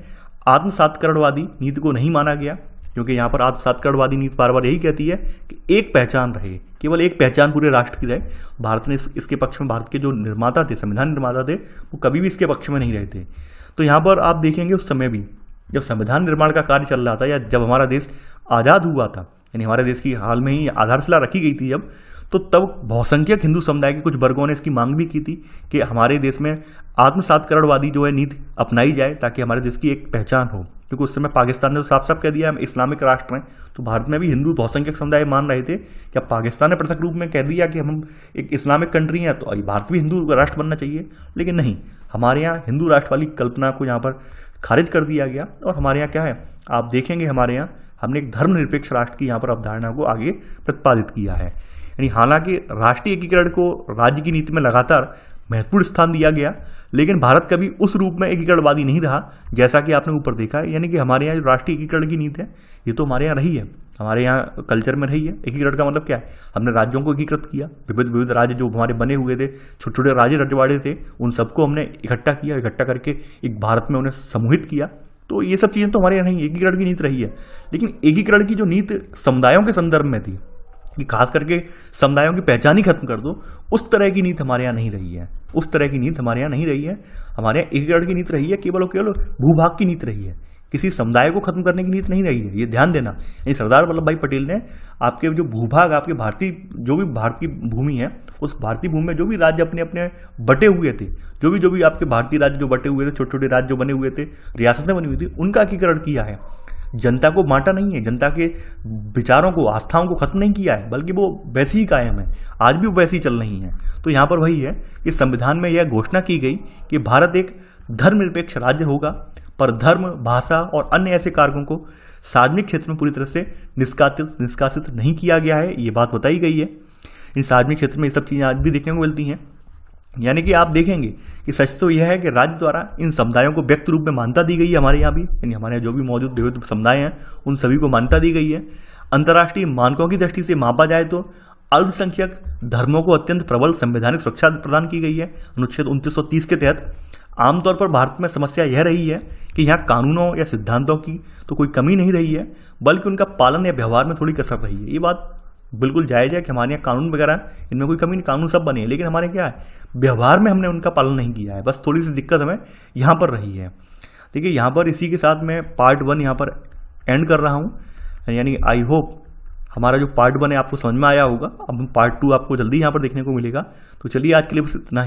आत्मसातकरणवादी नीति को नहीं माना गया क्योंकि यहाँ पर आत्मसातकरणवादी नीति बार बार यही कहती है कि एक पहचान रहे केवल एक पहचान पूरे राष्ट्र की रहे भारत ने इस, इसके पक्ष में भारत के जो निर्माता थे संविधान निर्माता थे वो कभी भी इसके पक्ष में नहीं रहे थे तो यहाँ पर आप देखेंगे उस समय भी जब संविधान निर्माण का कार्य चल रहा था या जब हमारा देश आज़ाद हुआ था यानी हमारे देश की हाल में ही आधारशिला रखी गई थी जब तो तब बहुसंख्यक हिंदू समुदाय के कुछ वर्गों ने इसकी मांग भी की थी कि हमारे देश में आत्मसातकरणवादी जो है नीति अपनाई जाए ताकि हमारे देश की एक पहचान हो क्योंकि उस समय पाकिस्तान ने तो साफ साफ कह दिया हम इस्लामिक राष्ट्र हैं तो भारत में भी हिंदू बहुसंख्यक समुदाय मान रहे थे कि अब पाकिस्तान ने पृथक रूप में कह दिया कि हम एक इस्लामिक कंट्री हैं तो भारत भी हिंदू राष्ट्र बनना चाहिए लेकिन नहीं हमारे यहाँ हिंदू राष्ट्र वाली कल्पना को यहाँ पर खारिज कर दिया गया और हमारे यहाँ क्या है आप देखेंगे हमारे यहाँ हमने एक धर्मनिरपेक्ष राष्ट्र की यहाँ पर अवधारणा को आगे प्रतिपादित किया है यानी हालांकि राष्ट्रीय एकीकरण को राज्य की नीति में लगातार महत्वपूर्ण स्थान दिया गया लेकिन भारत कभी उस रूप में एकीकरणवादी नहीं रहा जैसा कि आपने ऊपर देखा है यानी कि हमारे यहाँ जो राष्ट्रीय एकीकरण की नीति है ये तो हमारे यहाँ रही है हमारे यहाँ कल्चर में रही है एकीकरण का मतलब क्या है हमने राज्यों को एकीकृत किया विविध विविध राज्य जो हमारे बने हुए थे छोटे छोटे राज्य रजवाड़े थे उन सबको हमने इकट्ठा किया इकट्ठा करके एक भारत में उन्हें समूहित किया तो ये सब चीज़ें तो हमारे यहाँ नहीं एकीकरण की नीति रही है लेकिन एकीकरण की जो नीति समुदायों के संदर्भ में थी कि खास करके समुदायों की पहचान ही खत्म कर दो उस तरह की नीति हमारे यहाँ नहीं रही है उस तरह की नीति हमारे यहाँ नहीं रही है हमारे यहाँ एकीकरण की नीति रही है केवल और केवल भूभाग की नीति रही है किसी समुदाय को खत्म करने की नीति नहीं रही है ये ध्यान देना यानी सरदार वल्लभ भाई पटेल ने आपके जो भूभाग आपके भारतीय जो भी भारतीय भूमि है उस भारतीय भूमि में जो भी राज्य अपने अपने बटे हुए थे जो भी जो भी आपके भारतीय राज्य जो बटे हुए थे छोटे छोटे राज्य जो बने हुए थे रियासतें बनी हुई थी उनका एकीकरण किया है जनता को बांटा नहीं है जनता के विचारों को आस्थाओं को खत्म नहीं किया है बल्कि वो वैसी ही कायम है आज भी वो वैसी चल रही हैं तो यहाँ पर वही है कि संविधान में यह घोषणा की गई कि भारत एक धर्मनिरपेक्ष राज्य होगा पर धर्म भाषा और अन्य ऐसे कारकों को सार्वजनिक क्षेत्र में पूरी तरह से निष्कासित निष्कासित नहीं किया गया है ये बात बताई गई है इन सार्वजनिक क्षेत्र में ये सब चीज़ें आज भी देखने को मिलती हैं यानी कि आप देखेंगे कि सच तो यह है कि राज्य द्वारा इन समुदायों को व्यक्त रूप में मान्यता दी गई है हमारे यहाँ भी यानी हमारे यहाँ जो भी मौजूद विविध समुदाय हैं उन सभी को मान्यता दी गई है अंतर्राष्ट्रीय मानकों की दृष्टि से मापा जाए तो अल्पसंख्यक धर्मों को अत्यंत प्रबल संवैधानिक सुरक्षा प्रदान की गई है अनुच्छेद 1930 के तहत आमतौर पर भारत में समस्या यह रही है कि यहाँ कानूनों या सिद्धांतों की तो कोई कमी नहीं रही है बल्कि उनका पालन या व्यवहार में थोड़ी कसर रही है ये बात बिल्कुल जायज़ है कि हमारे यहाँ कानून वगैरह इनमें कोई कमी नहीं कानून सब बने हैं लेकिन हमारे क्या है व्यवहार में हमने उनका पालन नहीं किया है बस थोड़ी सी दिक्कत हमें यहाँ पर रही है ठीक है यहाँ पर इसी के साथ मैं पार्ट वन यहाँ पर एंड कर रहा हूँ यानी आई होप हमारा जो पार्ट वन है आपको समझ में आया होगा अब पार्ट टू आपको जल्दी यहाँ पर देखने को मिलेगा तो चलिए आज के लिए बस इतना